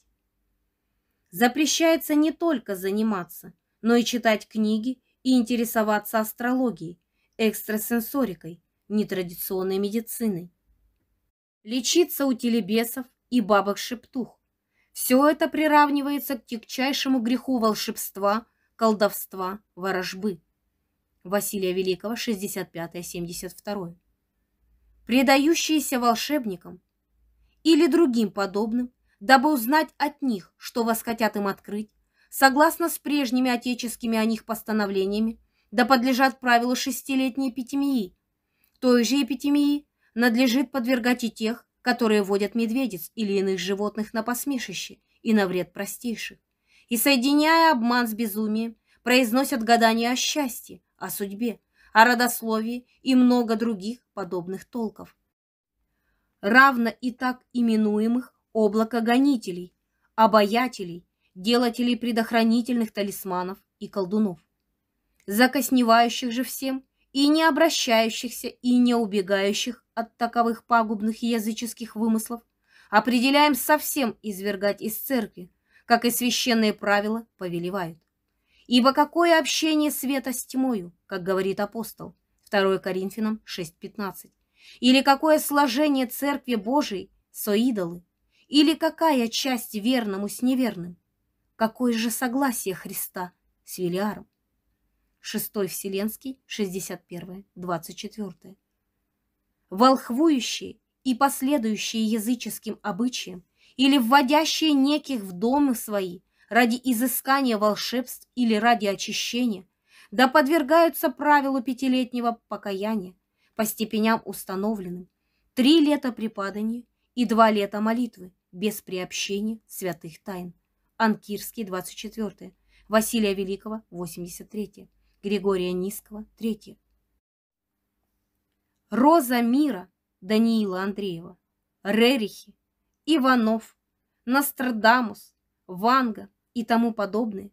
Запрещается не только заниматься, но и читать книги и интересоваться астрологией, экстрасенсорикой, нетрадиционной медициной. Лечиться у телебесов и бабок-шептух. Все это приравнивается к тягчайшему греху волшебства, колдовства, ворожбы. Василия Великого, 65-72. Предающиеся волшебникам или другим подобным, дабы узнать от них, что вас хотят им открыть, согласно с прежними отеческими о них постановлениями, да подлежат правилу шестилетней эпитемии. Той же эпитемии надлежит подвергать и тех, которые водят медведец или иных животных на посмешище и на вред простейших, и, соединяя обман с безумием, произносят гадания о счастье, о судьбе, о родословии и много других подобных толков. Равно и так именуемых облакогонителей, обаятелей, делателей предохранительных талисманов и колдунов, закосневающих же всем и не обращающихся и не убегающих от таковых пагубных языческих вымыслов, определяем совсем извергать из церкви, как и священные правила повелевают. Ибо какое общение света с тьмою, как говорит апостол, 2 Коринфянам 6.15, или какое сложение церкви Божией со идолы, или какая часть верному с неверным, какое же согласие Христа с Велиаром. 6 Вселенский, 61, 24 волхвующие и последующие языческим обычаям или вводящие неких в дома свои ради изыскания волшебств или ради очищения, да подвергаются правилу пятилетнего покаяния по степеням установленным, три лета препадания и два лета молитвы без приобщения святых тайн. Анкирский, 24. Василия Великого, 83. Григория Низкого, 3. Роза мира Даниила Андреева, Рерихи, Иванов, Нострадамус, Ванга и тому подобное.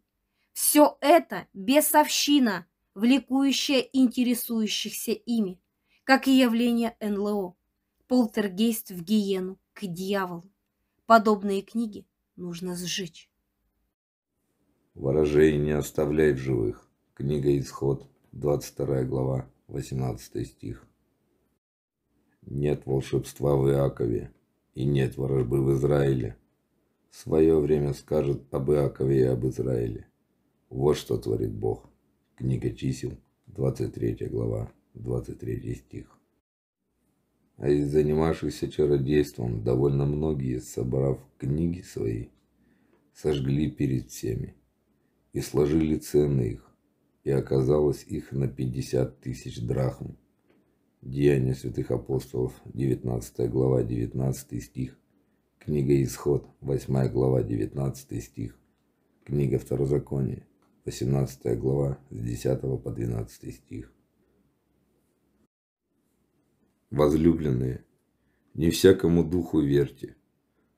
Все это бесовщина, влекующая интересующихся ими, как и явление НЛО, полтергейст в гиену, к дьяволу. Подобные книги нужно сжечь. Ворожей не оставляй в живых. Книга «Исход», 22 глава, 18 стих. Нет волшебства в Иакове и нет ворожбы в Израиле. В свое время скажет об Иакове и об Израиле. Вот что творит Бог. Книга чисел, 23 глава, 23 стих. А из занимавшихся чародейством довольно многие, собрав книги свои, сожгли перед всеми и сложили цены их, и оказалось их на 50 тысяч драхм. Деяния святых апостолов, 19 глава, 19 стих. Книга Исход, 8 глава, 19 стих. Книга Второзакония, 18 глава, с 10 по 12 стих. Возлюбленные, не всякому духу верьте,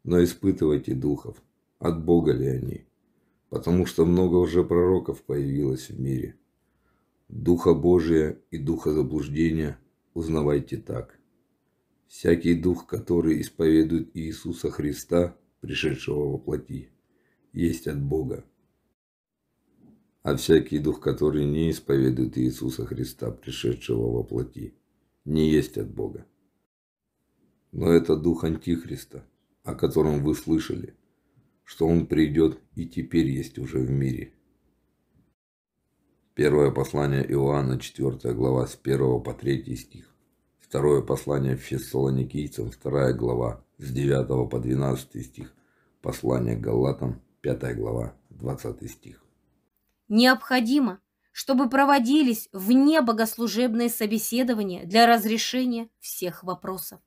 но испытывайте духов, от Бога ли они, потому что много уже пророков появилось в мире. Духа Божия и духа заблуждения – узнавайте так. Всякий дух, который исповедует Иисуса Христа, пришедшего во плоти, есть от Бога. А всякий дух, который не исповедует Иисуса Христа, пришедшего во плоти, не есть от Бога. Но это дух Антихриста, о котором вы слышали, что он придет и теперь есть уже в мире – Первое послание Иоанна, 4 глава, с 1 по 3 стих. Второе послание Фессалоникийцам, 2 глава, с 9 по 12 стих. Послание Галатам, 5 глава, 20 стих. Необходимо, чтобы проводились вне богослужебные собеседования для разрешения всех вопросов.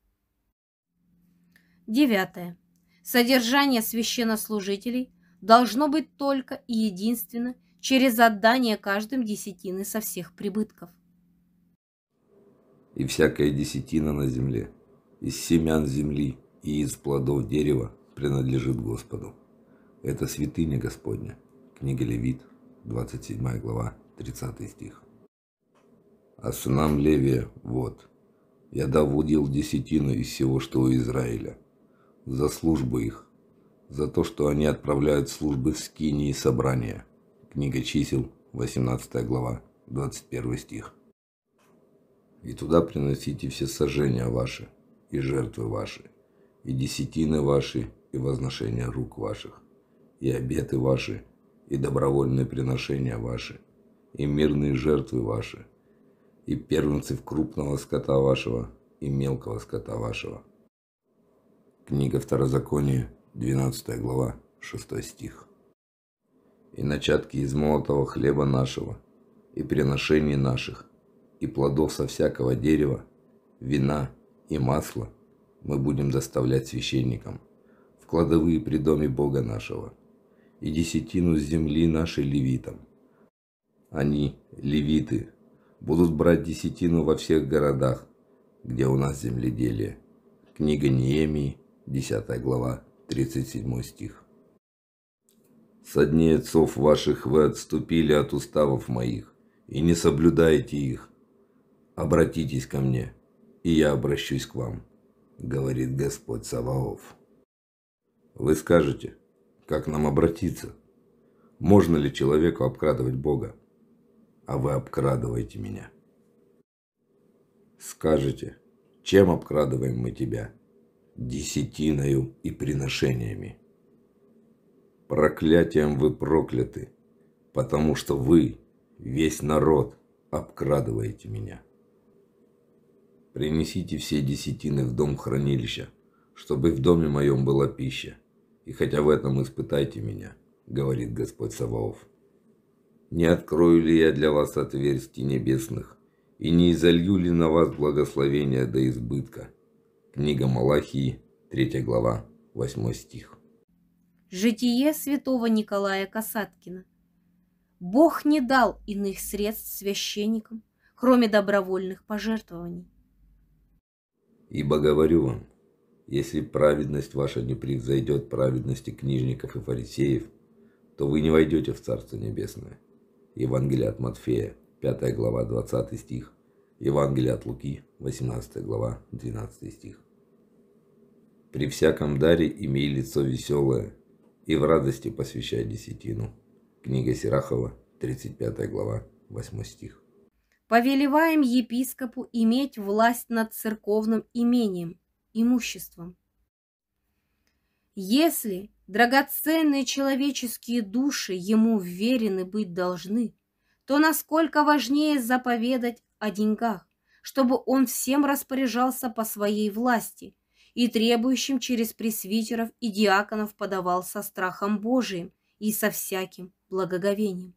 Девятое. Содержание священнослужителей должно быть только и единственно – через отдание каждым десятины со всех прибытков. И всякая десятина на земле, из семян земли и из плодов дерева принадлежит Господу. Это святыня Господня. Книга Левит, 27 глава, 30 стих. А сынам Левия вот. Я доводил десятину из всего, что у Израиля. За службу их. За то, что они отправляют службы в скинии и собрания – Книга чисел, 18 глава, 21 стих. «И туда приносите все сожжения ваши, и жертвы ваши, и десятины ваши, и возношения рук ваших, и обеты ваши, и добровольные приношения ваши, и мирные жертвы ваши, и первенцев крупного скота вашего, и мелкого скота вашего». Книга Второзакония, 12 глава, 6 стих и начатки из молотого хлеба нашего, и приношений наших, и плодов со всякого дерева, вина и масла мы будем доставлять священникам в кладовые при доме Бога нашего, и десятину земли нашей левитам. Они, левиты, будут брать десятину во всех городах, где у нас земледелие. Книга Неемии, 10 глава, 37 стих. Со дней отцов ваших вы отступили от уставов моих, и не соблюдаете их. Обратитесь ко мне, и я обращусь к вам, говорит Господь Саваоф. Вы скажете, как нам обратиться? Можно ли человеку обкрадывать Бога? А вы обкрадываете меня. Скажете, чем обкрадываем мы тебя? Десятиною и приношениями. Проклятием вы прокляты, потому что вы, весь народ, обкрадываете меня. Принесите все десятины в дом хранилища, чтобы в доме моем была пища, и хотя в этом испытайте меня, говорит Господь Саваоф. Не открою ли я для вас отверстий небесных, и не изолью ли на вас благословения до избытка? Книга Малахии, 3 глава, 8 стих. Житие святого Николая Касаткина. Бог не дал иных средств священникам, кроме добровольных пожертвований. Ибо говорю вам, если праведность ваша не превзойдет праведности книжников и фарисеев, то вы не войдете в Царство Небесное. Евангелие от Матфея, 5 глава, 20 стих. Евангелие от Луки, 18 глава, 12 стих. При всяком даре имей лицо веселое, и в радости посвящай десятину. Книга Сирахова, 35 глава, 8 стих. Повелеваем епископу иметь власть над церковным имением, имуществом. Если драгоценные человеческие души ему вверены быть должны, то насколько важнее заповедать о деньгах, чтобы он всем распоряжался по своей власти – и требующим через пресвитеров и диаконов подавал со страхом Божиим и со всяким благоговением.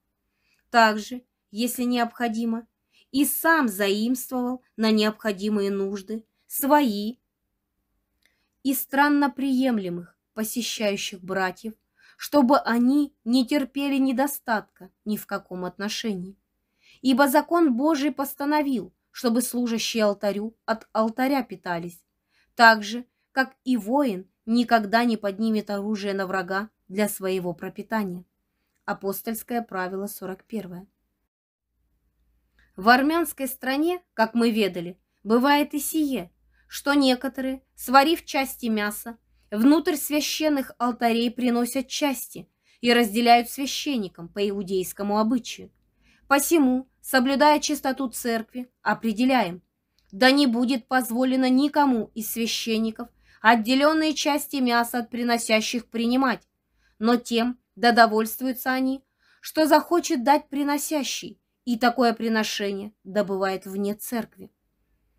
Также, если необходимо, и сам заимствовал на необходимые нужды свои и странно приемлемых посещающих братьев, чтобы они не терпели недостатка ни в каком отношении. Ибо закон Божий постановил, чтобы служащие алтарю от алтаря питались, так же, как и воин никогда не поднимет оружие на врага для своего пропитания. Апостольское правило 41. В армянской стране, как мы ведали, бывает и сие, что некоторые, сварив части мяса, внутрь священных алтарей приносят части и разделяют священникам по иудейскому обычаю. Посему, соблюдая чистоту церкви, определяем – да не будет позволено никому из священников отделенные части мяса от приносящих принимать, но тем да довольствуются они, что захочет дать приносящий, и такое приношение добывает вне церкви.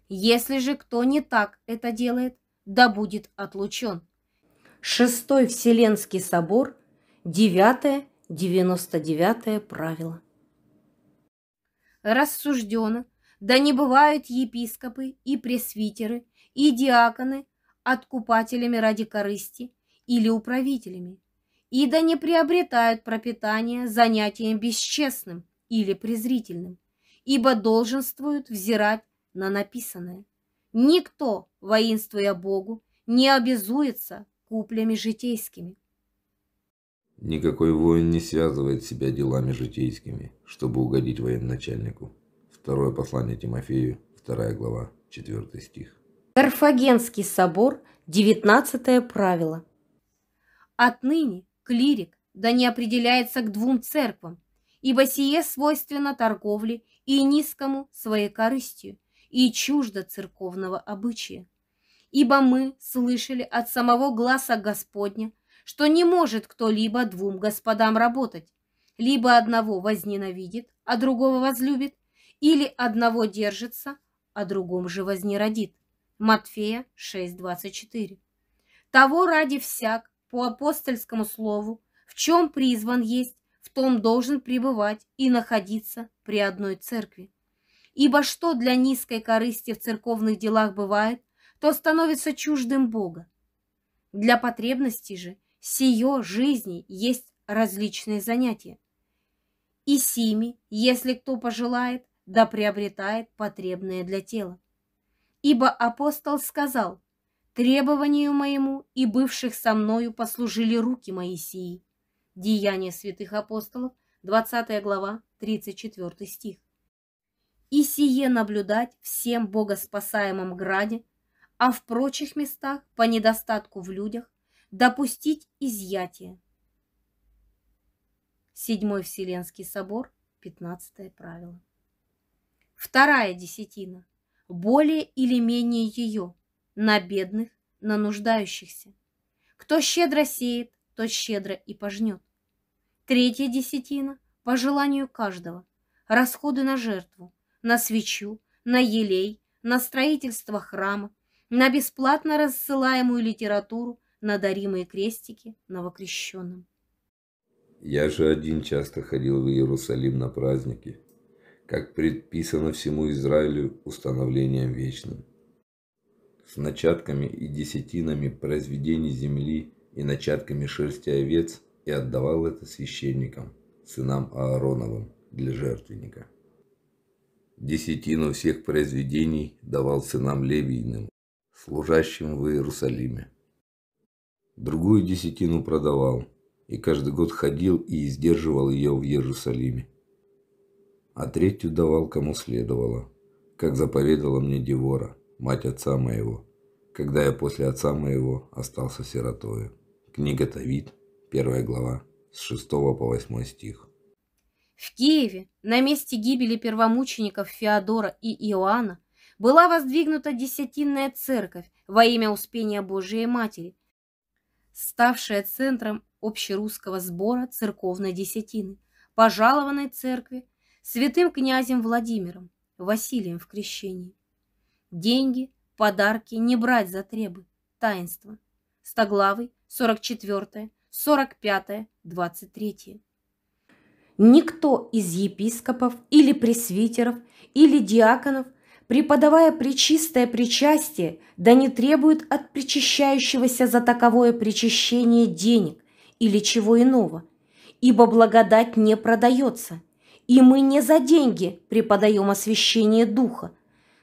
Если же кто не так это делает, да будет отлучен. Шестой Вселенский собор, девятое, девяносто девятое правило. Рассуждено, да не бывают епископы и пресвитеры, и диаконы откупателями ради корысти или управителями, и да не приобретают пропитание занятием бесчестным или презрительным, ибо долженствуют взирать на написанное. Никто, воинствуя Богу, не обязуется куплями житейскими. Никакой воин не связывает себя делами житейскими, чтобы угодить военачальнику. Второе послание Тимофею, вторая глава, четвертый стих. Карфагенский собор, девятнадцатое правило. Отныне клирик да не определяется к двум церквам, ибо сие свойственно торговле и низкому своей корыстью, и чуждо церковного обычая. Ибо мы слышали от самого гласа Господня, что не может кто-либо двум господам работать, либо одного возненавидит, а другого возлюбит, или одного держится, а другом же вознеродит. Матфея 6:24. Того ради всяк по апостольскому слову, в чем призван есть, в том должен пребывать и находиться при одной церкви. Ибо что для низкой корысти в церковных делах бывает, то становится чуждым Бога. Для потребностей же сие жизни есть различные занятия. И сими, если кто пожелает, да приобретает потребное для тела. Ибо апостол сказал, требованию моему и бывших со мною послужили руки Моисеи, Деяния святых апостолов, 20 глава, 34 стих. И сие наблюдать всем богоспасаемом граде, а в прочих местах по недостатку в людях допустить изъятие. Седьмой Вселенский собор, 15 правило вторая десятина, более или менее ее, на бедных, на нуждающихся. Кто щедро сеет, тот щедро и пожнет. Третья десятина, по желанию каждого, расходы на жертву, на свечу, на елей, на строительство храма, на бесплатно рассылаемую литературу, на даримые крестики новокрещенным. Я же один часто ходил в Иерусалим на праздники – как предписано всему Израилю установлением вечным. С начатками и десятинами произведений земли и начатками шерсти овец и отдавал это священникам, сынам Аароновым, для жертвенника. Десятину всех произведений давал сынам Левийным, служащим в Иерусалиме. Другую десятину продавал, и каждый год ходил и издерживал ее в Иерусалиме а третью давал кому следовало, как заповедала мне Девора, мать отца моего, когда я после отца моего остался сиротою. Книга Тавид, первая глава, с 6 по 8 стих. В Киеве, на месте гибели первомучеников Феодора и Иоанна, была воздвигнута Десятинная Церковь во имя Успения Божией Матери, ставшая центром общерусского сбора церковной десятины, пожалованной церкви, святым князем Владимиром, Василием в крещении. Деньги, подарки не брать за требы, таинство. Стоглавый, 44 45 23 Никто из епископов или пресвитеров или диаконов, преподавая причистое причастие, да не требует от причащающегося за таковое причащение денег или чего иного, ибо благодать не продается – и мы не за деньги преподаем освящение духа,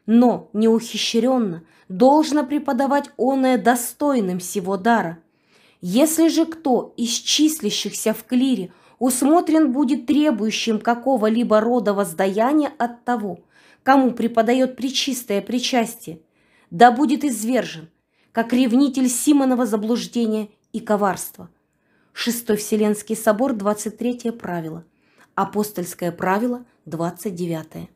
но неухищренно должно преподавать оное достойным всего дара. Если же кто из числящихся в клире усмотрен будет требующим какого-либо рода воздаяния от того, кому преподает причистое причастие, да будет извержен, как ревнитель Симонова заблуждения и коварства. Шестой Вселенский собор, 23 правило. Апостольское правило 29.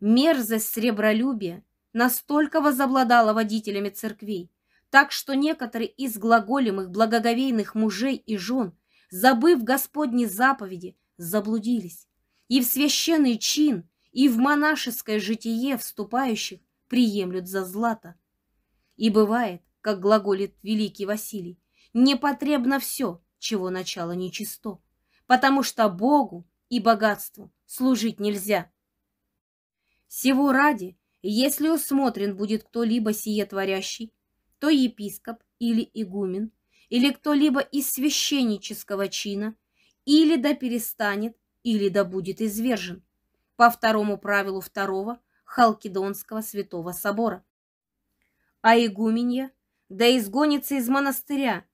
Мерзость сребролюбия настолько возобладала водителями церквей, так что некоторые из глаголемых благоговейных мужей и жен, забыв Господни заповеди, заблудились. И в священный чин, и в монашеское житие вступающих приемлют за злато. И бывает, как глаголит великий Василий, непотребно все, чего начало нечисто потому что Богу и богатству служить нельзя. Всего ради, если усмотрен будет кто-либо сие творящий, то епископ или игумен, или кто-либо из священнического чина, или да перестанет, или да будет извержен, по второму правилу второго Халкидонского святого собора. А игуменья да изгонится из монастыря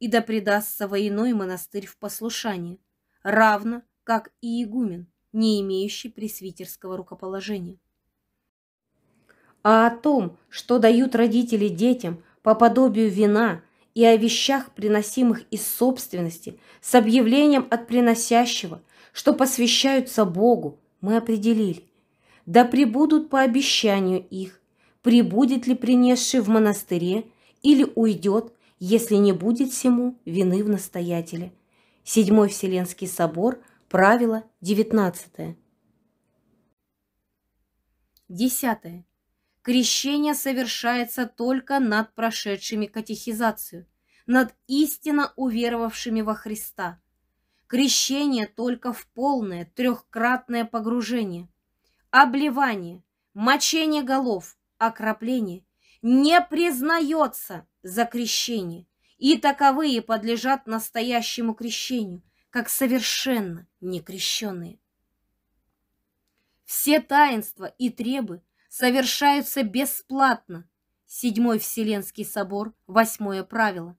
и да предастся воиной монастырь в послушание равно как и игумен, не имеющий пресвитерского рукоположения. А о том, что дают родители детям по подобию вина и о вещах, приносимых из собственности, с объявлением от приносящего, что посвящаются Богу, мы определили. Да прибудут по обещанию их, прибудет ли принесший в монастыре или уйдет, если не будет всему вины в настоятеле – Седьмой Вселенский собор, правило 19. Десятое. Крещение совершается только над прошедшими катехизацию, над истинно уверовавшими во Христа. Крещение только в полное трехкратное погружение. Обливание, мочение голов, окропление не признается за крещение – и таковые подлежат настоящему крещению, как совершенно некрещенные. Все таинства и требы совершаются бесплатно. Седьмой Вселенский собор, восьмое правило.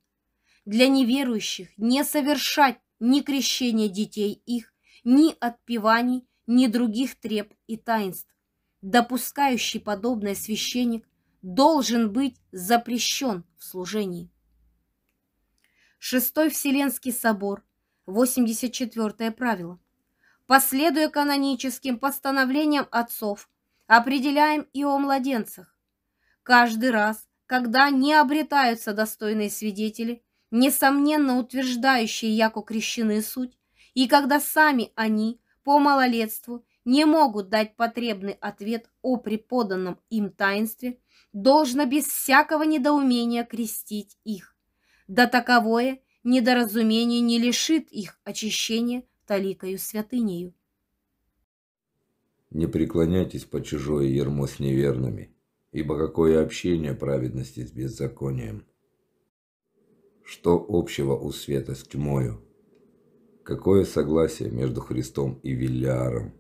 Для неверующих не совершать ни крещения детей их, ни отпеваний, ни других треб и таинств. Допускающий подобное священник должен быть запрещен в служении. Шестой Вселенский собор, 84-е правило. Последуя каноническим постановлениям отцов, определяем и о младенцах. Каждый раз, когда не обретаются достойные свидетели, несомненно утверждающие, яко крещены суть, и когда сами они по малолетству не могут дать потребный ответ о преподанном им таинстве, должно без всякого недоумения крестить их да таковое недоразумение не лишит их очищения таликою святынею. Не преклоняйтесь по чужое ермо с неверными, ибо какое общение праведности с беззаконием? Что общего у света с тьмою? Какое согласие между Христом и Вильяром?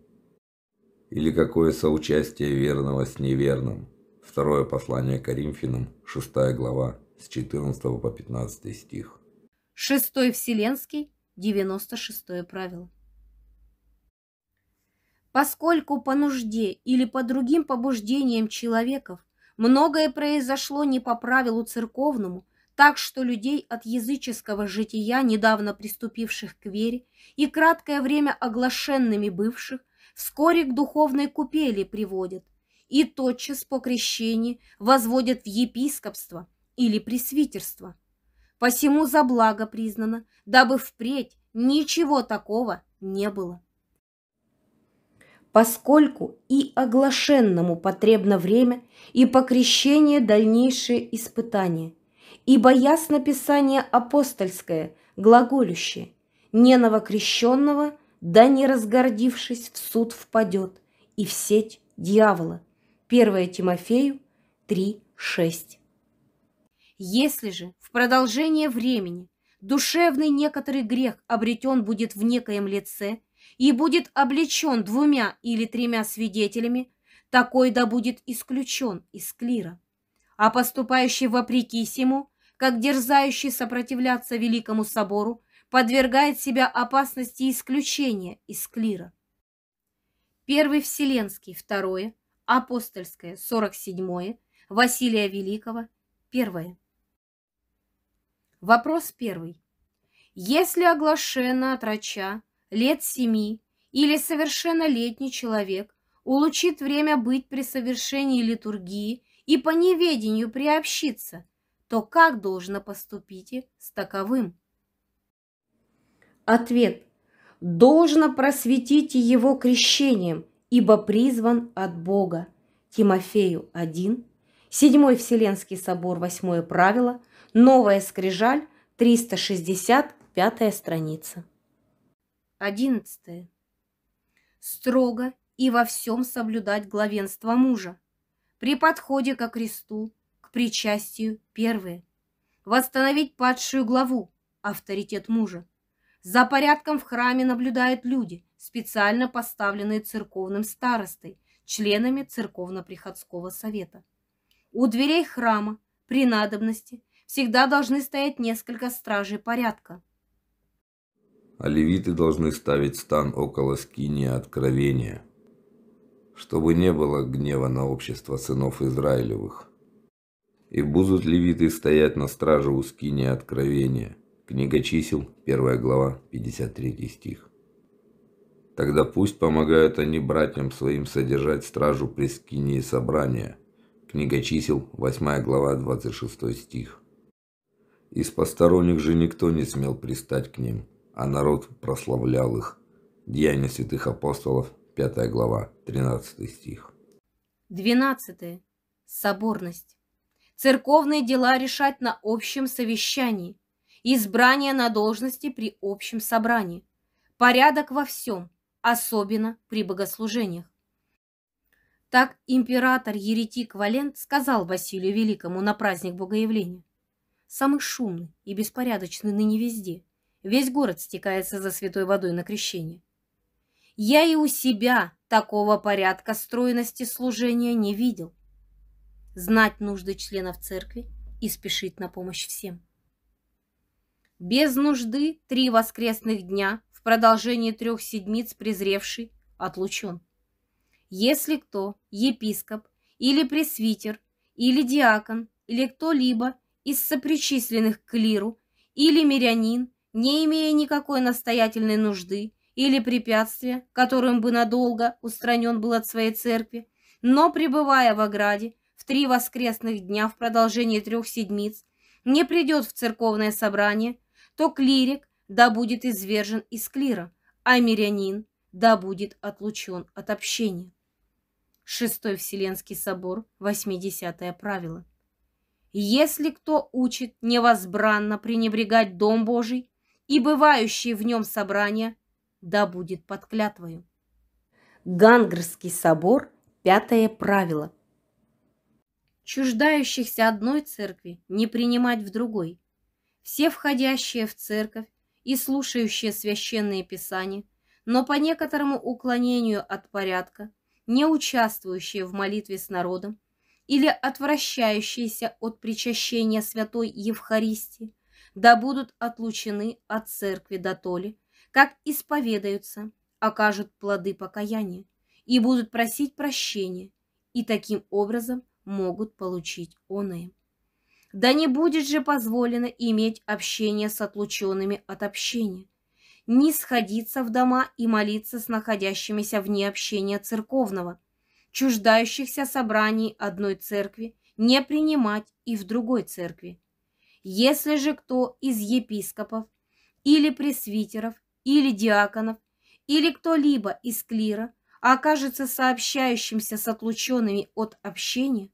Или какое соучастие верного с неверным? Второе послание Коринфянам, 6 глава, с 14 по 15 стих. Шестой Вселенский, 96 правило. Поскольку по нужде или по другим побуждениям человеков многое произошло не по правилу церковному, так что людей от языческого жития, недавно приступивших к вере, и краткое время оглашенными бывших, вскоре к духовной купели приводят, и тотчас по крещении возводят в епископство – или пресвитерство, Посему за благо признано, дабы впредь ничего такого не было. Поскольку и оглашенному потребно время, и покрещение дальнейшее испытание, ибо ясно Писание апостольское, глаголющее, не новокрещенного, да не разгордившись, в суд впадет, и в сеть дьявола. 1 Тимофею 3, 6. Если же в продолжение времени душевный некоторый грех обретен будет в некоем лице и будет облечен двумя или тремя свидетелями, такой да будет исключен из клира. А поступающий вопреки сему, как дерзающий сопротивляться Великому Собору, подвергает себя опасности исключения из клира. Первый Вселенский, второе, Апостольское, сорок седьмое, Василия Великого, первое. Вопрос первый. Если оглашена отрача лет семи или совершеннолетний человек улучит время быть при совершении литургии и по неведению приобщиться, то как должно поступить с таковым? Ответ. Должно просветить его крещением, ибо призван от Бога. Тимофею 1, 7 Вселенский собор, 8 правило – Новая скрижаль, 365 страница. 11. Строго и во всем соблюдать главенство мужа. При подходе ко кресту, к причастию первое. Восстановить падшую главу, авторитет мужа. За порядком в храме наблюдают люди, специально поставленные церковным старостой, членами церковно-приходского совета. У дверей храма при надобности всегда должны стоять несколько стражей порядка. А левиты должны ставить стан около скиния откровения, чтобы не было гнева на общество сынов Израилевых. И будут левиты стоять на страже у скиния откровения. Книга чисел, 1 глава, 53 стих. Тогда пусть помогают они братьям своим содержать стражу при скинии собрания. Книга чисел, 8 глава, 26 стих. Из посторонних же никто не смел пристать к ним, а народ прославлял их. Деяния святых апостолов, 5 глава, 13 стих. 12. Соборность. Церковные дела решать на общем совещании. Избрание на должности при общем собрании. Порядок во всем, особенно при богослужениях. Так император-еретик Валент сказал Василию Великому на праздник Богоявления самый шумный и беспорядочный ныне везде. Весь город стекается за святой водой на крещение. Я и у себя такого порядка стройности служения не видел. Знать нужды членов церкви и спешить на помощь всем. Без нужды три воскресных дня в продолжении трех седмиц презревший отлучен. Если кто, епископ или пресвитер, или диакон, или кто-либо – из сопричисленных к лиру или мирянин, не имея никакой настоятельной нужды или препятствия, которым бы надолго устранен был от своей церкви, но, пребывая в ограде, в три воскресных дня в продолжении трех седмиц, не придет в церковное собрание, то клирик да будет извержен из клира, а мирянин да будет отлучен от общения. Шестой Вселенский собор, 80 правило. Если кто учит невозбранно пренебрегать Дом Божий и бывающие в нем собрания, да будет под клятвою. Гангрский собор, пятое правило. Чуждающихся одной церкви не принимать в другой. Все входящие в церковь и слушающие священные писания, но по некоторому уклонению от порядка, не участвующие в молитве с народом, или отвращающиеся от причащения святой Евхаристии, да будут отлучены от церкви до Толи, как исповедаются, окажут плоды покаяния и будут просить прощения, и таким образом могут получить оные. Да не будет же позволено иметь общение с отлученными от общения, не сходиться в дома и молиться с находящимися вне общения церковного – чуждающихся собраний одной церкви не принимать и в другой церкви. Если же кто из епископов или пресвитеров или диаконов или кто-либо из клира окажется сообщающимся с отлученными от общения,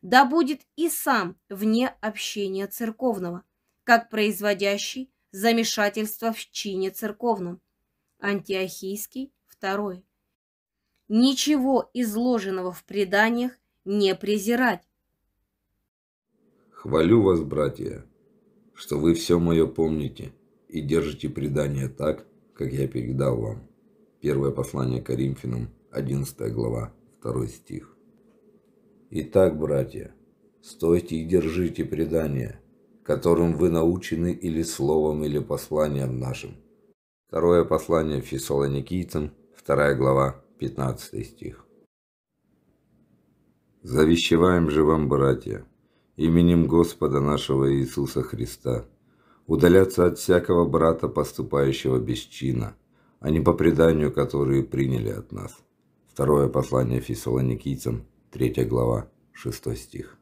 да будет и сам вне общения церковного, как производящий замешательство в чине церковном. Антиохийский, второй ничего изложенного в преданиях не презирать. Хвалю вас, братья, что вы все мое помните и держите предание так, как я передал вам. Первое послание Коринфянам, 11 глава, 2 стих. Итак, братья, стойте и держите предание, которым вы научены или словом, или посланием нашим. Второе послание Фессалоникийцам, 2 глава, 15 стих. «Завещеваем же вам, братья, именем Господа нашего Иисуса Христа, удаляться от всякого брата, поступающего без чина, а не по преданию, которые приняли от нас». Второе послание Фессалоникийцам, 3 глава, 6 стих.